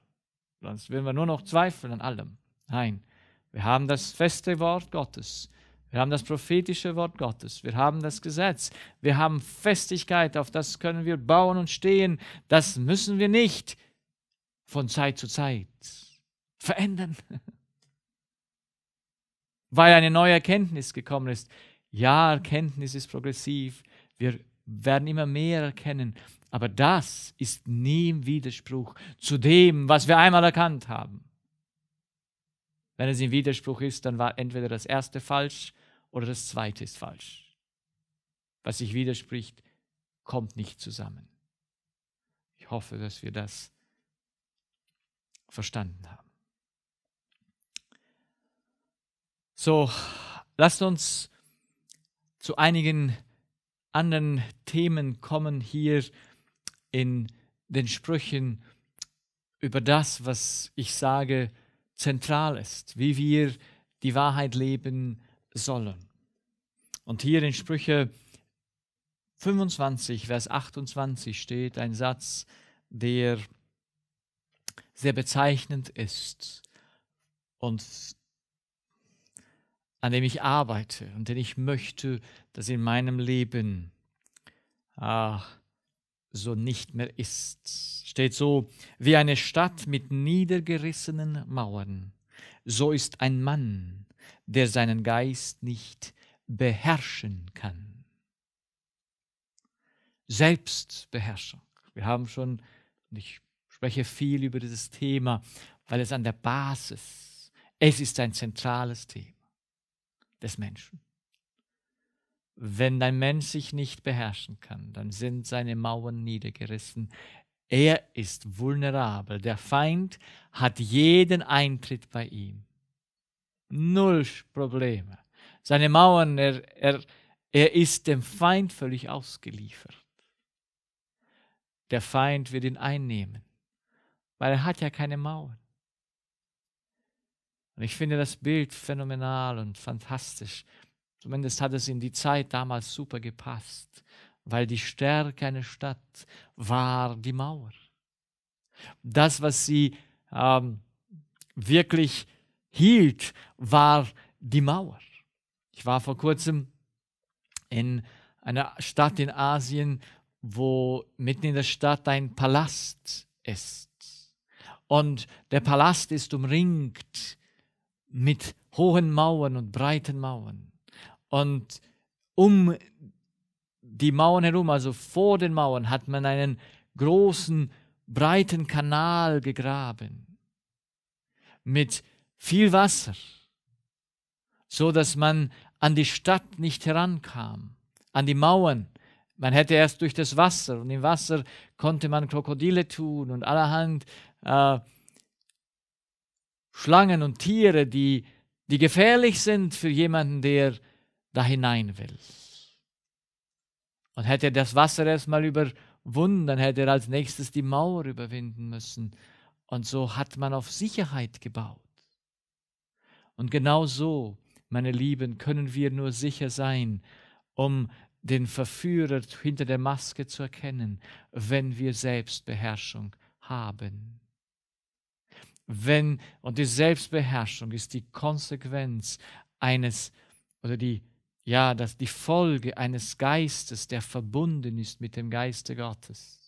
Sonst würden wir nur noch zweifeln an allem. Nein, wir haben das feste Wort Gottes. Wir haben das prophetische Wort Gottes. Wir haben das Gesetz. Wir haben Festigkeit. Auf das können wir bauen und stehen. Das müssen wir nicht von Zeit zu Zeit verändern. Weil eine neue Erkenntnis gekommen ist. Ja, Erkenntnis ist progressiv. Wir werden immer mehr erkennen. Aber das ist nie im Widerspruch zu dem, was wir einmal erkannt haben. Wenn es im Widerspruch ist, dann war entweder das erste falsch oder das zweite ist falsch. Was sich widerspricht, kommt nicht zusammen. Ich hoffe, dass wir das verstanden haben. So, lasst uns zu einigen anderen Themen kommen hier in den Sprüchen über das, was ich sage, zentral ist, wie wir die Wahrheit leben sollen. Und hier in Sprüche 25, Vers 28 steht ein Satz, der sehr bezeichnend ist und an dem ich arbeite und den ich möchte, dass in meinem Leben ach, so nicht mehr ist. Steht so, wie eine Stadt mit niedergerissenen Mauern, so ist ein Mann, der seinen Geist nicht beherrschen kann. Selbstbeherrschung. Wir haben schon, und ich spreche viel über dieses Thema, weil es an der Basis, es ist ein zentrales Thema des Menschen. Wenn dein Mensch sich nicht beherrschen kann, dann sind seine Mauern niedergerissen. Er ist vulnerabel. Der Feind hat jeden Eintritt bei ihm. Null Probleme. Seine Mauern, er, er, er ist dem Feind völlig ausgeliefert. Der Feind wird ihn einnehmen, weil er hat ja keine Mauern. Und ich finde das Bild phänomenal und fantastisch. Zumindest hat es in die Zeit damals super gepasst, weil die Stärke einer Stadt war die Mauer. Das, was sie ähm, wirklich hielt, war die Mauer. Ich war vor kurzem in einer Stadt in Asien, wo mitten in der Stadt ein Palast ist. Und der Palast ist umringt mit hohen Mauern und breiten Mauern. Und um die Mauern herum, also vor den Mauern, hat man einen großen, breiten Kanal gegraben mit viel Wasser, so dass man an die Stadt nicht herankam, an die Mauern. Man hätte erst durch das Wasser und im Wasser konnte man Krokodile tun und allerhand äh, Schlangen und Tiere, die, die gefährlich sind für jemanden, der da hinein will. Und hätte er das Wasser erstmal überwunden, dann hätte er als nächstes die Mauer überwinden müssen. Und so hat man auf Sicherheit gebaut. Und genau so, meine Lieben, können wir nur sicher sein, um den Verführer hinter der Maske zu erkennen, wenn wir Selbstbeherrschung haben. Wenn, und die Selbstbeherrschung ist die Konsequenz eines oder die ja, dass die Folge eines Geistes, der verbunden ist mit dem Geiste Gottes.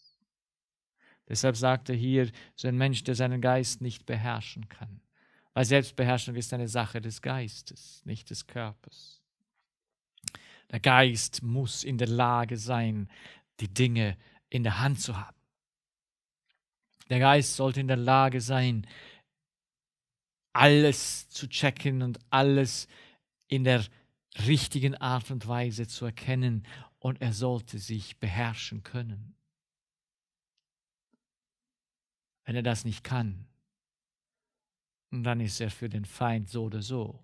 Deshalb sagt er hier, so ein Mensch, der seinen Geist nicht beherrschen kann. Weil Selbstbeherrschung ist eine Sache des Geistes, nicht des Körpers. Der Geist muss in der Lage sein, die Dinge in der Hand zu haben. Der Geist sollte in der Lage sein, alles zu checken und alles in der Hand richtigen Art und Weise zu erkennen und er sollte sich beherrschen können. Wenn er das nicht kann, dann ist er für den Feind so oder so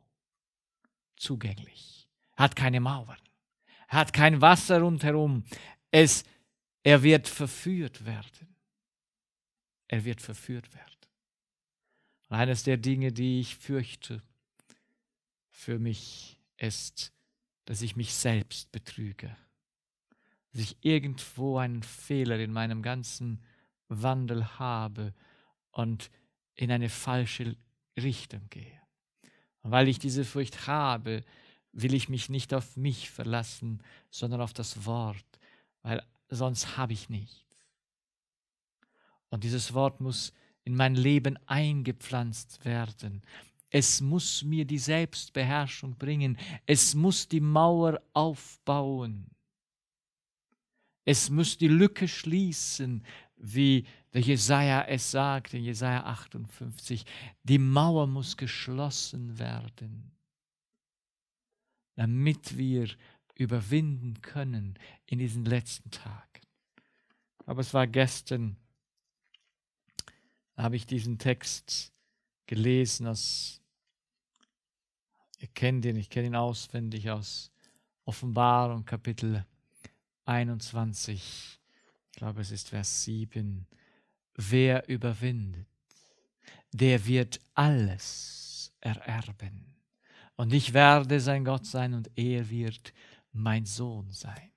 zugänglich. Er hat keine Mauern, er hat kein Wasser rundherum. Es, er wird verführt werden. Er wird verführt werden. Und eines der Dinge, die ich fürchte für mich ist, dass ich mich selbst betrüge, dass ich irgendwo einen Fehler in meinem ganzen Wandel habe und in eine falsche Richtung gehe. Und weil ich diese Furcht habe, will ich mich nicht auf mich verlassen, sondern auf das Wort, weil sonst habe ich nichts. Und dieses Wort muss in mein Leben eingepflanzt werden, es muss mir die Selbstbeherrschung bringen. Es muss die Mauer aufbauen. Es muss die Lücke schließen, wie der Jesaja es sagt in Jesaja 58. Die Mauer muss geschlossen werden, damit wir überwinden können in diesen letzten Tagen. Aber es war gestern, habe ich diesen Text gelesen aus Ihr kennt ihn, ich kenne ihn auswendig aus Offenbarung Kapitel 21. Ich glaube, es ist Vers 7. Wer überwindet, der wird alles ererben. Und ich werde sein Gott sein und er wird mein Sohn sein.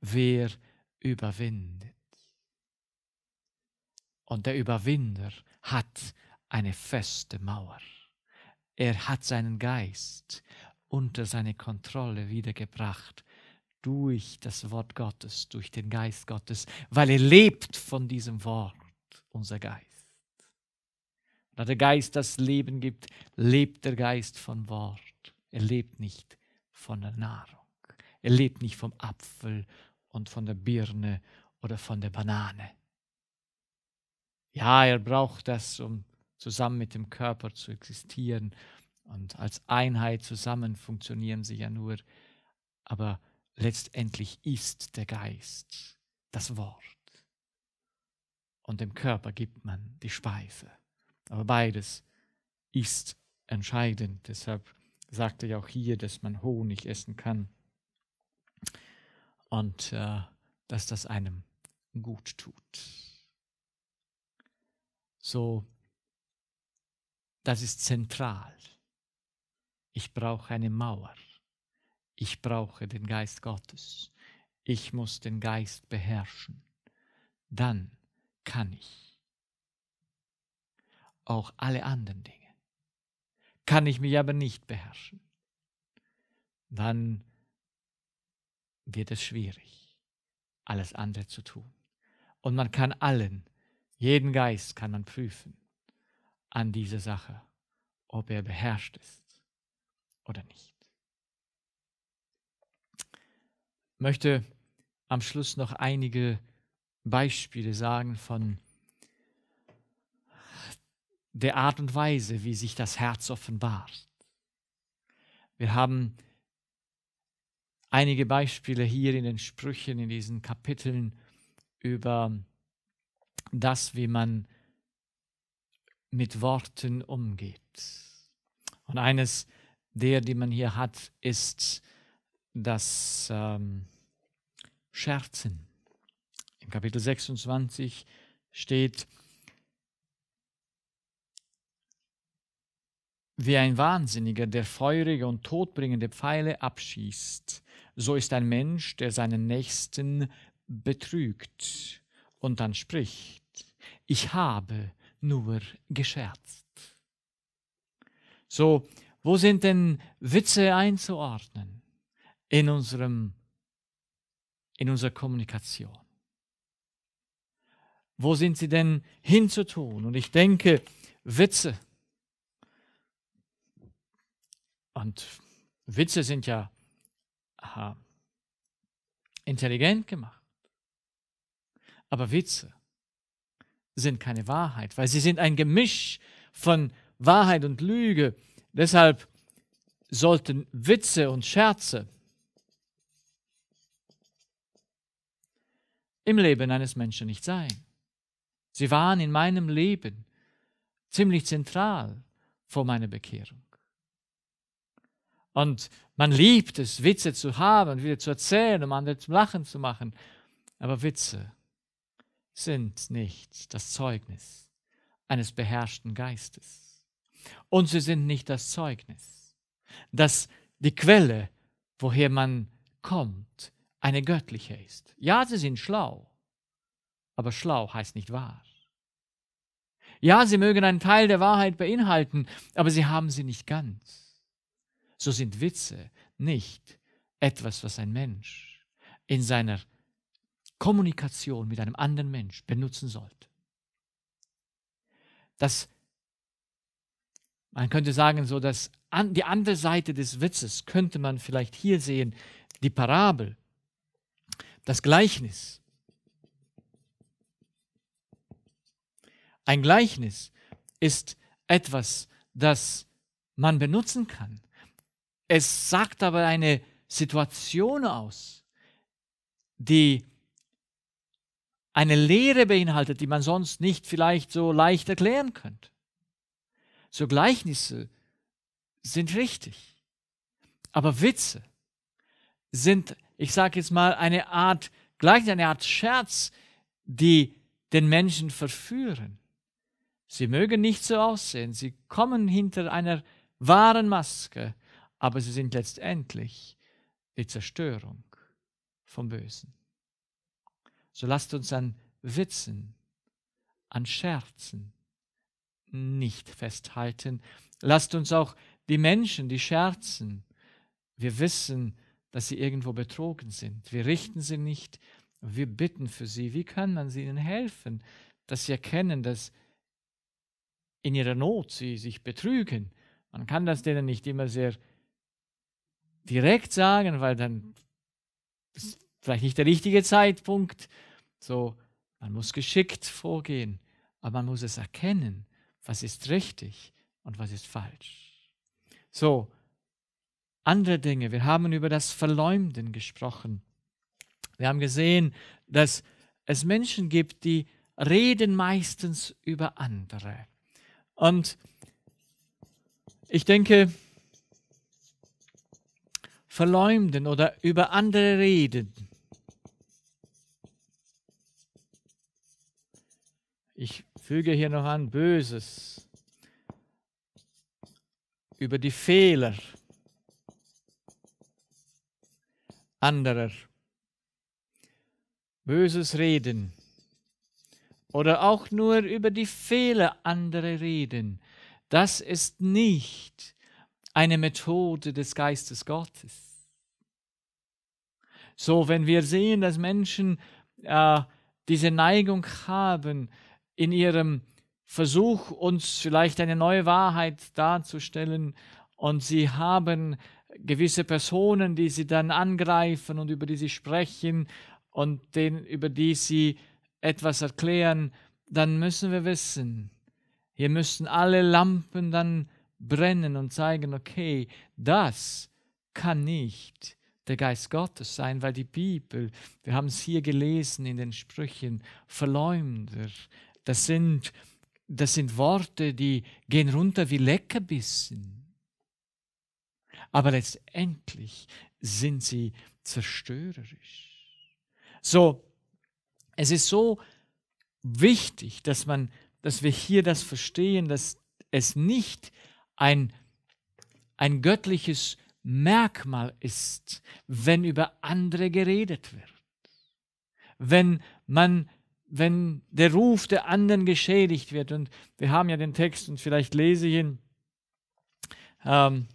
Wer überwindet. Und der Überwinder hat eine feste Mauer. Er hat seinen Geist unter seine Kontrolle wiedergebracht durch das Wort Gottes, durch den Geist Gottes, weil er lebt von diesem Wort, unser Geist. Da der Geist das Leben gibt, lebt der Geist von Wort. Er lebt nicht von der Nahrung. Er lebt nicht vom Apfel und von der Birne oder von der Banane. Ja, er braucht das, um zusammen mit dem Körper zu existieren. Und als Einheit zusammen funktionieren sie ja nur. Aber letztendlich ist der Geist das Wort. Und dem Körper gibt man die Speise. Aber beides ist entscheidend. Deshalb sagte ich auch hier, dass man Honig essen kann. Und äh, dass das einem gut tut. So das ist zentral. Ich brauche eine Mauer. Ich brauche den Geist Gottes. Ich muss den Geist beherrschen. Dann kann ich auch alle anderen Dinge. Kann ich mich aber nicht beherrschen, dann wird es schwierig, alles andere zu tun. Und man kann allen, jeden Geist kann man prüfen an dieser Sache, ob er beherrscht ist oder nicht. Ich möchte am Schluss noch einige Beispiele sagen von der Art und Weise, wie sich das Herz offenbart. Wir haben einige Beispiele hier in den Sprüchen, in diesen Kapiteln über das, wie man mit Worten umgeht. Und eines der, die man hier hat, ist das ähm, Scherzen. Im Kapitel 26 steht, Wie ein Wahnsinniger, der feurige und todbringende Pfeile abschießt, so ist ein Mensch, der seinen Nächsten betrügt und dann spricht, ich habe nur gescherzt. So, wo sind denn Witze einzuordnen in unserem in unserer Kommunikation? Wo sind sie denn hinzutun? Und ich denke, Witze und Witze sind ja aha, intelligent gemacht. Aber Witze sind keine Wahrheit, weil sie sind ein Gemisch von Wahrheit und Lüge. Deshalb sollten Witze und Scherze im Leben eines Menschen nicht sein. Sie waren in meinem Leben ziemlich zentral vor meiner Bekehrung. Und man liebt es, Witze zu haben, wieder zu erzählen, um andere zum Lachen zu machen. Aber Witze sind nicht das Zeugnis eines beherrschten Geistes. Und sie sind nicht das Zeugnis, dass die Quelle, woher man kommt, eine göttliche ist. Ja, sie sind schlau, aber schlau heißt nicht wahr. Ja, sie mögen einen Teil der Wahrheit beinhalten, aber sie haben sie nicht ganz. So sind Witze nicht etwas, was ein Mensch in seiner Kommunikation mit einem anderen Mensch benutzen sollt. Das, man könnte sagen, so dass an, die andere Seite des Witzes könnte man vielleicht hier sehen, die Parabel, das Gleichnis. Ein Gleichnis ist etwas, das man benutzen kann. Es sagt aber eine Situation aus, die eine Lehre beinhaltet, die man sonst nicht vielleicht so leicht erklären könnte. So Gleichnisse sind richtig, aber Witze sind, ich sage jetzt mal, eine Art Gleichnis, eine Art Scherz, die den Menschen verführen. Sie mögen nicht so aussehen, sie kommen hinter einer wahren Maske, aber sie sind letztendlich die Zerstörung vom Bösen. So lasst uns an Witzen, an Scherzen nicht festhalten. Lasst uns auch die Menschen, die scherzen, wir wissen, dass sie irgendwo betrogen sind. Wir richten sie nicht, wir bitten für sie. Wie kann man sie ihnen helfen, dass sie erkennen, dass in ihrer Not sie sich betrügen? Man kann das denen nicht immer sehr direkt sagen, weil dann vielleicht nicht der richtige Zeitpunkt. So, man muss geschickt vorgehen, aber man muss es erkennen, was ist richtig und was ist falsch. So, andere Dinge. Wir haben über das Verleumden gesprochen. Wir haben gesehen, dass es Menschen gibt, die reden meistens über andere. Und ich denke, verleumden oder über andere reden Ich füge hier noch an Böses über die Fehler anderer. Böses Reden oder auch nur über die Fehler anderer reden, das ist nicht eine Methode des Geistes Gottes. So, wenn wir sehen, dass Menschen äh, diese Neigung haben, in ihrem Versuch, uns vielleicht eine neue Wahrheit darzustellen. Und sie haben gewisse Personen, die sie dann angreifen und über die sie sprechen und den, über die sie etwas erklären, dann müssen wir wissen, hier müssen alle Lampen dann brennen und zeigen, okay, das kann nicht der Geist Gottes sein, weil die Bibel, wir haben es hier gelesen in den Sprüchen, Verleumder, das sind, das sind Worte, die gehen runter wie Leckerbissen. Aber letztendlich sind sie zerstörerisch. So, es ist so wichtig, dass man, dass wir hier das verstehen, dass es nicht ein, ein göttliches Merkmal ist, wenn über andere geredet wird. Wenn man wenn der Ruf der anderen geschädigt wird. Und wir haben ja den Text und vielleicht lese ich ihn ähm,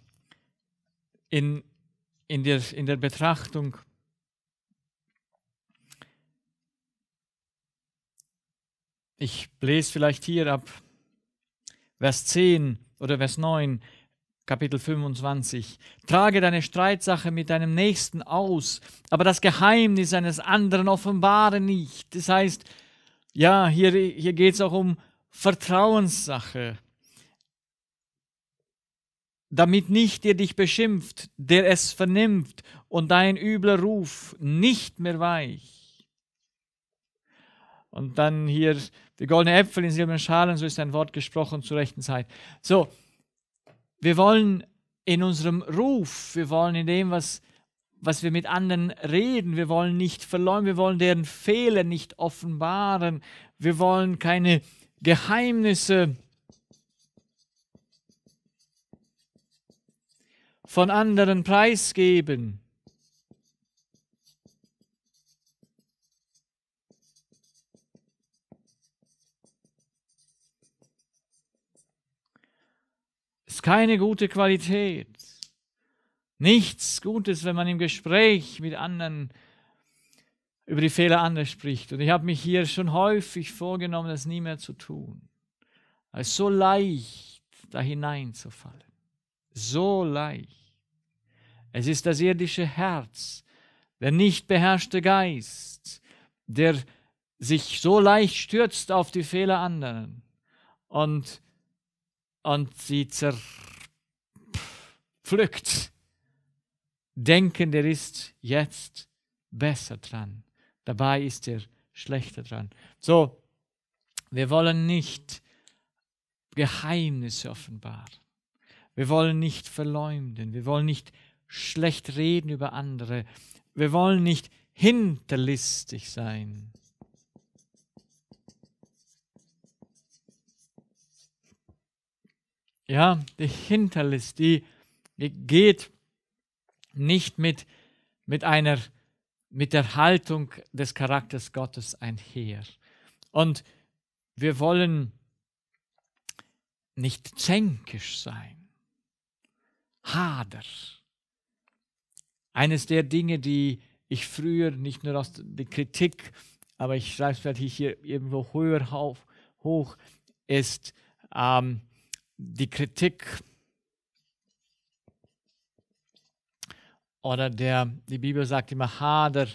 in, in, der, in der Betrachtung. Ich lese vielleicht hier ab Vers 10 oder Vers 9. Kapitel 25. Trage deine Streitsache mit deinem Nächsten aus, aber das Geheimnis eines anderen offenbare nicht. Das heißt, ja, hier, hier geht es auch um Vertrauenssache. Damit nicht dir dich beschimpft, der es vernimmt und dein übler Ruf nicht mehr weich. Und dann hier die goldenen Äpfel in silbernen Schalen, so ist ein Wort gesprochen zur rechten Zeit. So, wir wollen in unserem Ruf, wir wollen in dem, was was wir mit anderen reden. Wir wollen nicht verleumden, wir wollen deren Fehler nicht offenbaren. Wir wollen keine Geheimnisse von anderen preisgeben. Ist keine gute Qualität nichts Gutes, wenn man im Gespräch mit anderen über die Fehler anderer spricht. Und ich habe mich hier schon häufig vorgenommen, das nie mehr zu tun. Es ist so leicht, da hineinzufallen. So leicht. Es ist das irdische Herz, der nicht beherrschte Geist, der sich so leicht stürzt auf die Fehler anderen und, und sie zerpflückt denken, der ist jetzt besser dran. Dabei ist er schlechter dran. So, wir wollen nicht Geheimnisse offenbaren. Wir wollen nicht verleumden. Wir wollen nicht schlecht reden über andere. Wir wollen nicht hinterlistig sein. Ja, die Hinterlist, die geht nicht mit, mit einer, mit der Haltung des Charakters Gottes einher. Und wir wollen nicht zänkisch sein. Hader. Eines der Dinge, die ich früher nicht nur aus der Kritik, aber ich schreibe es vielleicht hier irgendwo höher auf, hoch, ist ähm, die Kritik Oder der, die Bibel sagt immer Hader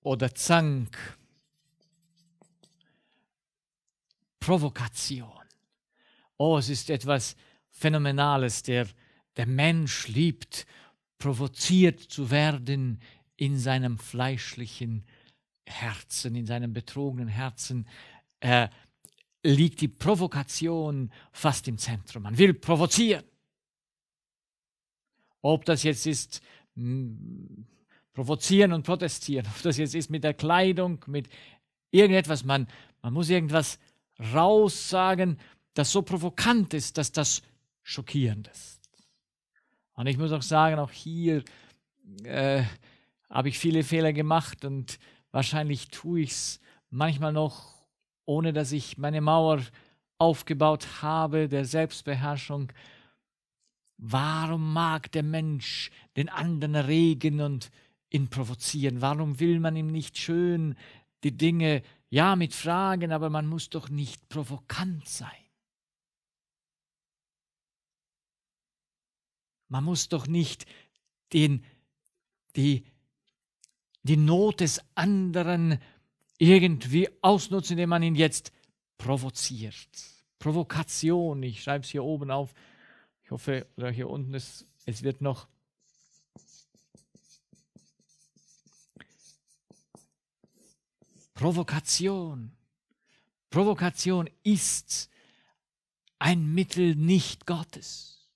oder Zank. Provokation. Oh, es ist etwas Phänomenales. Der, der Mensch liebt, provoziert zu werden in seinem fleischlichen Herzen, in seinem betrogenen Herzen. Äh, liegt die Provokation fast im Zentrum. Man will provozieren. Ob das jetzt ist, mh, hm, provozieren und protestieren, ob das jetzt ist mit der Kleidung, mit irgendetwas, man, man muss irgendwas raussagen, das so provokant ist, dass das schockierend ist. Und ich muss auch sagen, auch hier äh, habe ich viele Fehler gemacht und wahrscheinlich tue ich es manchmal noch, ohne dass ich meine Mauer aufgebaut habe der Selbstbeherrschung, Warum mag der Mensch den anderen regen und ihn provozieren? Warum will man ihm nicht schön die Dinge, ja, mit Fragen, aber man muss doch nicht provokant sein? Man muss doch nicht den, die, die Not des anderen irgendwie ausnutzen, indem man ihn jetzt provoziert. Provokation, ich schreibe es hier oben auf, ich hoffe, oder hier unten ist, es wird noch. Provokation. Provokation ist ein Mittel nicht Gottes.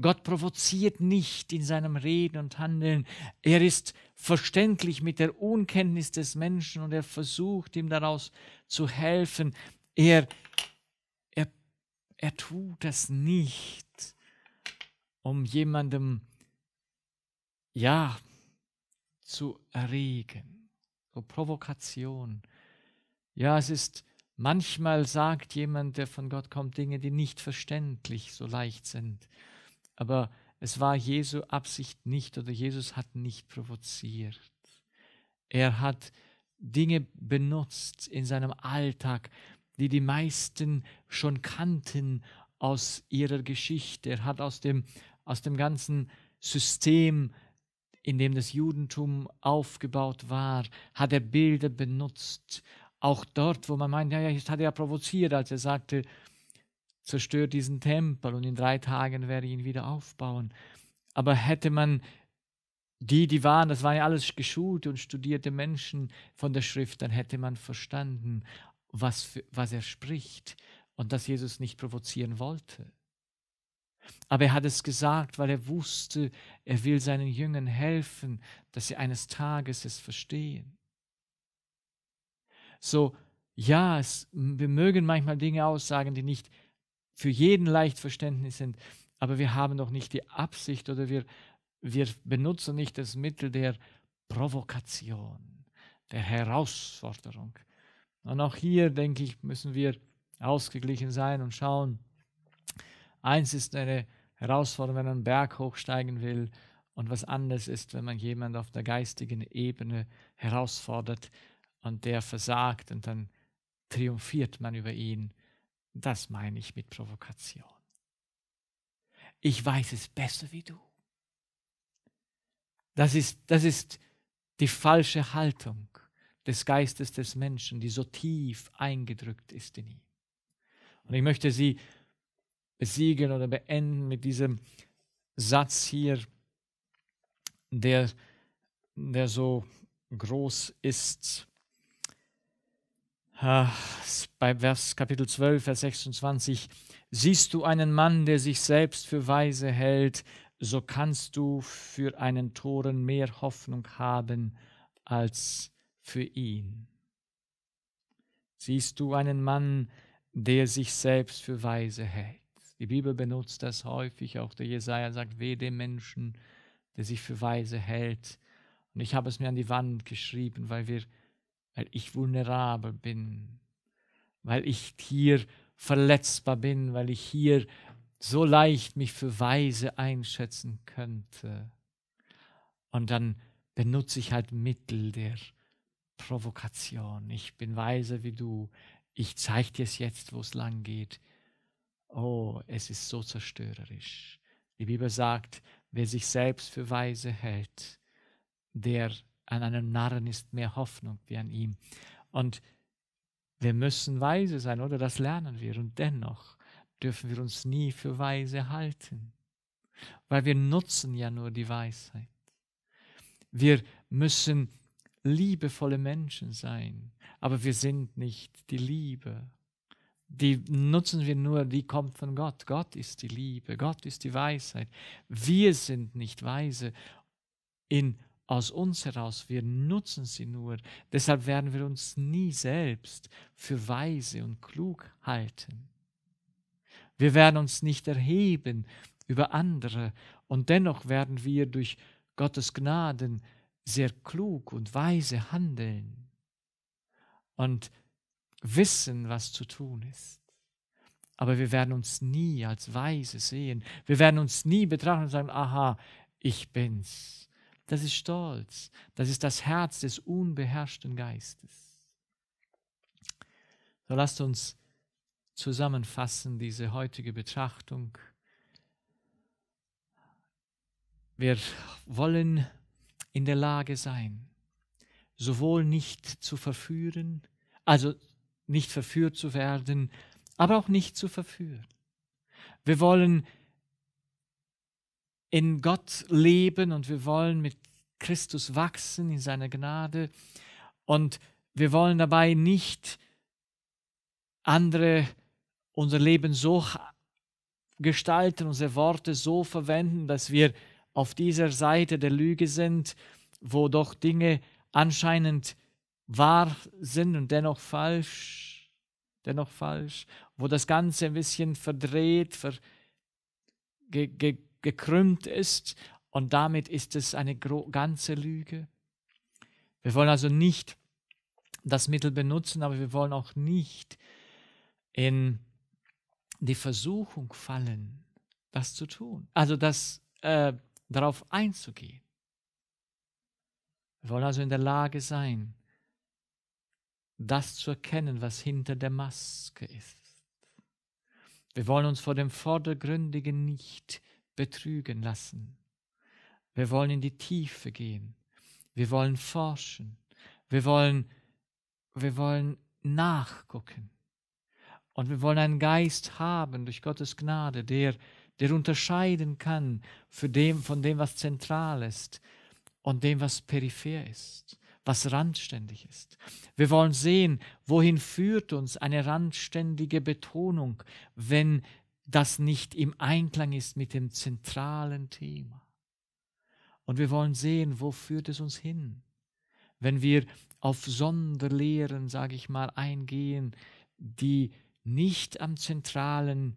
Gott provoziert nicht in seinem Reden und Handeln. Er ist verständlich mit der Unkenntnis des Menschen und er versucht ihm daraus zu helfen. Er er tut das nicht, um jemandem, ja, zu erregen. So Provokation. Ja, es ist, manchmal sagt jemand, der von Gott kommt, Dinge, die nicht verständlich so leicht sind. Aber es war Jesu Absicht nicht oder Jesus hat nicht provoziert. Er hat Dinge benutzt in seinem Alltag, die die meisten schon kannten aus ihrer Geschichte. Er hat aus dem, aus dem ganzen System, in dem das Judentum aufgebaut war, hat er Bilder benutzt. Auch dort, wo man meint, ja, jetzt hat er ja provoziert, als er sagte, zerstört diesen Tempel und in drei Tagen werde ich ihn wieder aufbauen. Aber hätte man die, die waren, das waren ja alles geschulte und studierte Menschen von der Schrift, dann hätte man verstanden, was, was er spricht und dass Jesus nicht provozieren wollte. Aber er hat es gesagt, weil er wusste, er will seinen Jüngern helfen, dass sie eines Tages es verstehen. So, ja, es, wir mögen manchmal Dinge aussagen, die nicht für jeden leicht verständlich sind, aber wir haben doch nicht die Absicht oder wir, wir benutzen nicht das Mittel der Provokation, der Herausforderung, und auch hier, denke ich, müssen wir ausgeglichen sein und schauen. Eins ist eine Herausforderung, wenn man einen Berg hochsteigen will, und was anders ist, wenn man jemanden auf der geistigen Ebene herausfordert und der versagt und dann triumphiert man über ihn. Das meine ich mit Provokation. Ich weiß es besser wie du. Das ist, das ist die falsche Haltung des Geistes des Menschen, die so tief eingedrückt ist in ihn. Und ich möchte sie besiegen oder beenden mit diesem Satz hier, der, der so groß ist. Bei Vers Kapitel 12, Vers 26, siehst du einen Mann, der sich selbst für weise hält, so kannst du für einen Toren mehr Hoffnung haben als für ihn. Siehst du einen Mann, der sich selbst für weise hält? Die Bibel benutzt das häufig, auch der Jesaja sagt, weh dem Menschen, der sich für weise hält. Und ich habe es mir an die Wand geschrieben, weil, wir, weil ich vulnerabel bin, weil ich hier verletzbar bin, weil ich hier so leicht mich für weise einschätzen könnte. Und dann benutze ich halt Mittel der Provokation. Ich bin weiser wie du. Ich zeige dir es jetzt, wo es lang geht. Oh, es ist so zerstörerisch. Die Bibel sagt, wer sich selbst für weise hält, der an einem Narren ist mehr Hoffnung wie an ihm. Und wir müssen weise sein, oder? Das lernen wir. Und dennoch dürfen wir uns nie für weise halten, weil wir nutzen ja nur die Weisheit. Wir müssen liebevolle Menschen sein. Aber wir sind nicht die Liebe. Die nutzen wir nur, die kommt von Gott. Gott ist die Liebe, Gott ist die Weisheit. Wir sind nicht weise in, aus uns heraus, wir nutzen sie nur. Deshalb werden wir uns nie selbst für weise und klug halten. Wir werden uns nicht erheben über andere und dennoch werden wir durch Gottes Gnaden sehr klug und weise handeln und wissen, was zu tun ist. Aber wir werden uns nie als weise sehen. Wir werden uns nie betrachten und sagen, aha, ich bin's. Das ist Stolz. Das ist das Herz des unbeherrschten Geistes. So lasst uns zusammenfassen diese heutige Betrachtung. Wir wollen in der Lage sein, sowohl nicht zu verführen, also nicht verführt zu werden, aber auch nicht zu verführen. Wir wollen in Gott leben und wir wollen mit Christus wachsen in seiner Gnade und wir wollen dabei nicht andere unser Leben so gestalten, unsere Worte so verwenden, dass wir auf dieser Seite der Lüge sind, wo doch Dinge anscheinend wahr sind und dennoch falsch, dennoch falsch, wo das Ganze ein bisschen verdreht, ver, ge, ge, gekrümmt ist und damit ist es eine ganze Lüge. Wir wollen also nicht das Mittel benutzen, aber wir wollen auch nicht in die Versuchung fallen, das zu tun. Also das äh, darauf einzugehen. Wir wollen also in der Lage sein, das zu erkennen, was hinter der Maske ist. Wir wollen uns vor dem Vordergründigen nicht betrügen lassen. Wir wollen in die Tiefe gehen. Wir wollen forschen. Wir wollen, wir wollen nachgucken. Und wir wollen einen Geist haben durch Gottes Gnade, der der unterscheiden kann für dem, von dem, was zentral ist und dem, was peripher ist, was randständig ist. Wir wollen sehen, wohin führt uns eine randständige Betonung, wenn das nicht im Einklang ist mit dem zentralen Thema. Und wir wollen sehen, wo führt es uns hin, wenn wir auf Sonderlehren, sage ich mal, eingehen, die nicht am zentralen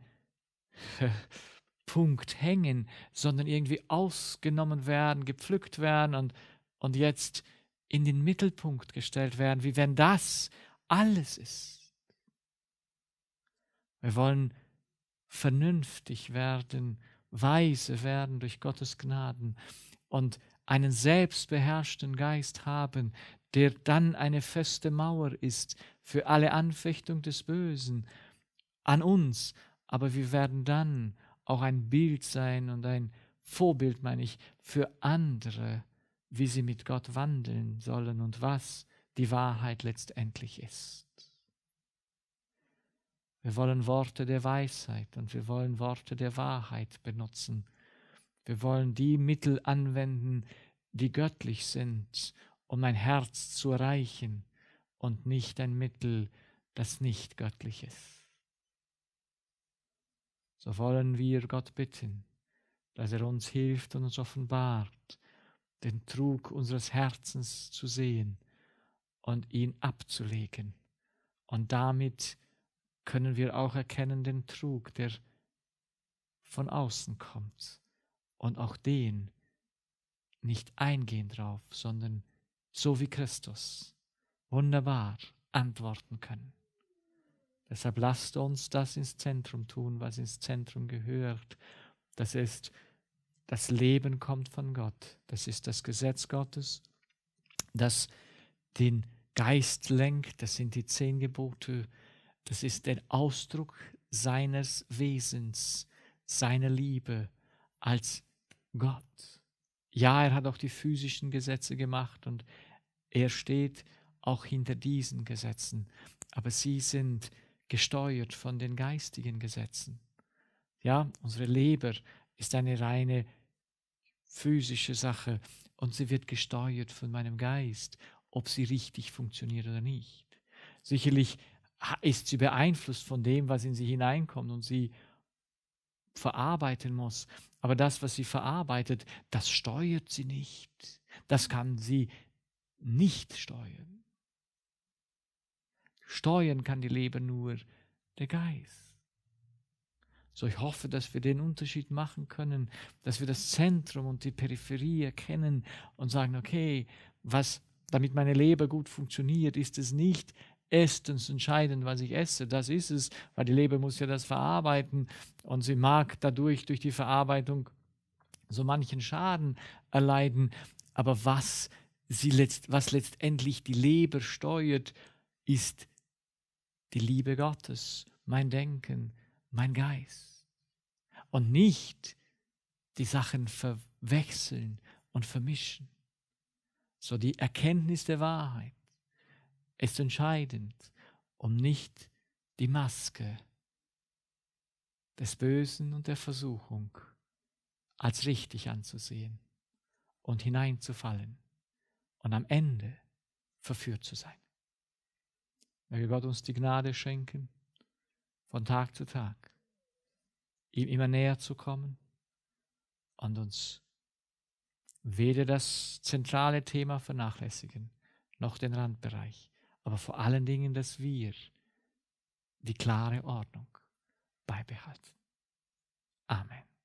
Punkt hängen, sondern irgendwie ausgenommen werden, gepflückt werden und, und jetzt in den Mittelpunkt gestellt werden, wie wenn das alles ist. Wir wollen vernünftig werden, weise werden durch Gottes Gnaden und einen selbstbeherrschten Geist haben, der dann eine feste Mauer ist für alle Anfechtung des Bösen an uns, aber wir werden dann auch ein Bild sein und ein Vorbild, meine ich, für andere, wie sie mit Gott wandeln sollen und was die Wahrheit letztendlich ist. Wir wollen Worte der Weisheit und wir wollen Worte der Wahrheit benutzen. Wir wollen die Mittel anwenden, die göttlich sind, um ein Herz zu erreichen und nicht ein Mittel, das nicht göttlich ist so wollen wir Gott bitten, dass er uns hilft und uns offenbart, den Trug unseres Herzens zu sehen und ihn abzulegen. Und damit können wir auch erkennen den Trug, der von außen kommt, und auch den nicht eingehen drauf, sondern so wie Christus wunderbar antworten können. Deshalb lasst uns das ins Zentrum tun, was ins Zentrum gehört. Das ist, das Leben kommt von Gott. Das ist das Gesetz Gottes, das den Geist lenkt. Das sind die zehn Gebote. Das ist der Ausdruck seines Wesens, seiner Liebe als Gott. Ja, er hat auch die physischen Gesetze gemacht und er steht auch hinter diesen Gesetzen. Aber sie sind gesteuert von den geistigen Gesetzen. Ja, unsere Leber ist eine reine physische Sache und sie wird gesteuert von meinem Geist, ob sie richtig funktioniert oder nicht. Sicherlich ist sie beeinflusst von dem, was in sie hineinkommt und sie verarbeiten muss. Aber das, was sie verarbeitet, das steuert sie nicht. Das kann sie nicht steuern. Steuern kann die Leber nur der Geist. So, ich hoffe, dass wir den Unterschied machen können, dass wir das Zentrum und die Peripherie erkennen und sagen, okay, was, damit meine Leber gut funktioniert, ist es nicht erstens entscheidend, was ich esse. Das ist es, weil die Leber muss ja das verarbeiten und sie mag dadurch durch die Verarbeitung so manchen Schaden erleiden. Aber was sie letzt, was letztendlich die Leber steuert, ist die Liebe Gottes, mein Denken, mein Geist. Und nicht die Sachen verwechseln und vermischen. So die Erkenntnis der Wahrheit ist entscheidend, um nicht die Maske des Bösen und der Versuchung als richtig anzusehen und hineinzufallen und am Ende verführt zu sein. Möge Gott uns die Gnade schenken, von Tag zu Tag ihm immer näher zu kommen und uns weder das zentrale Thema vernachlässigen, noch den Randbereich, aber vor allen Dingen, dass wir die klare Ordnung beibehalten. Amen.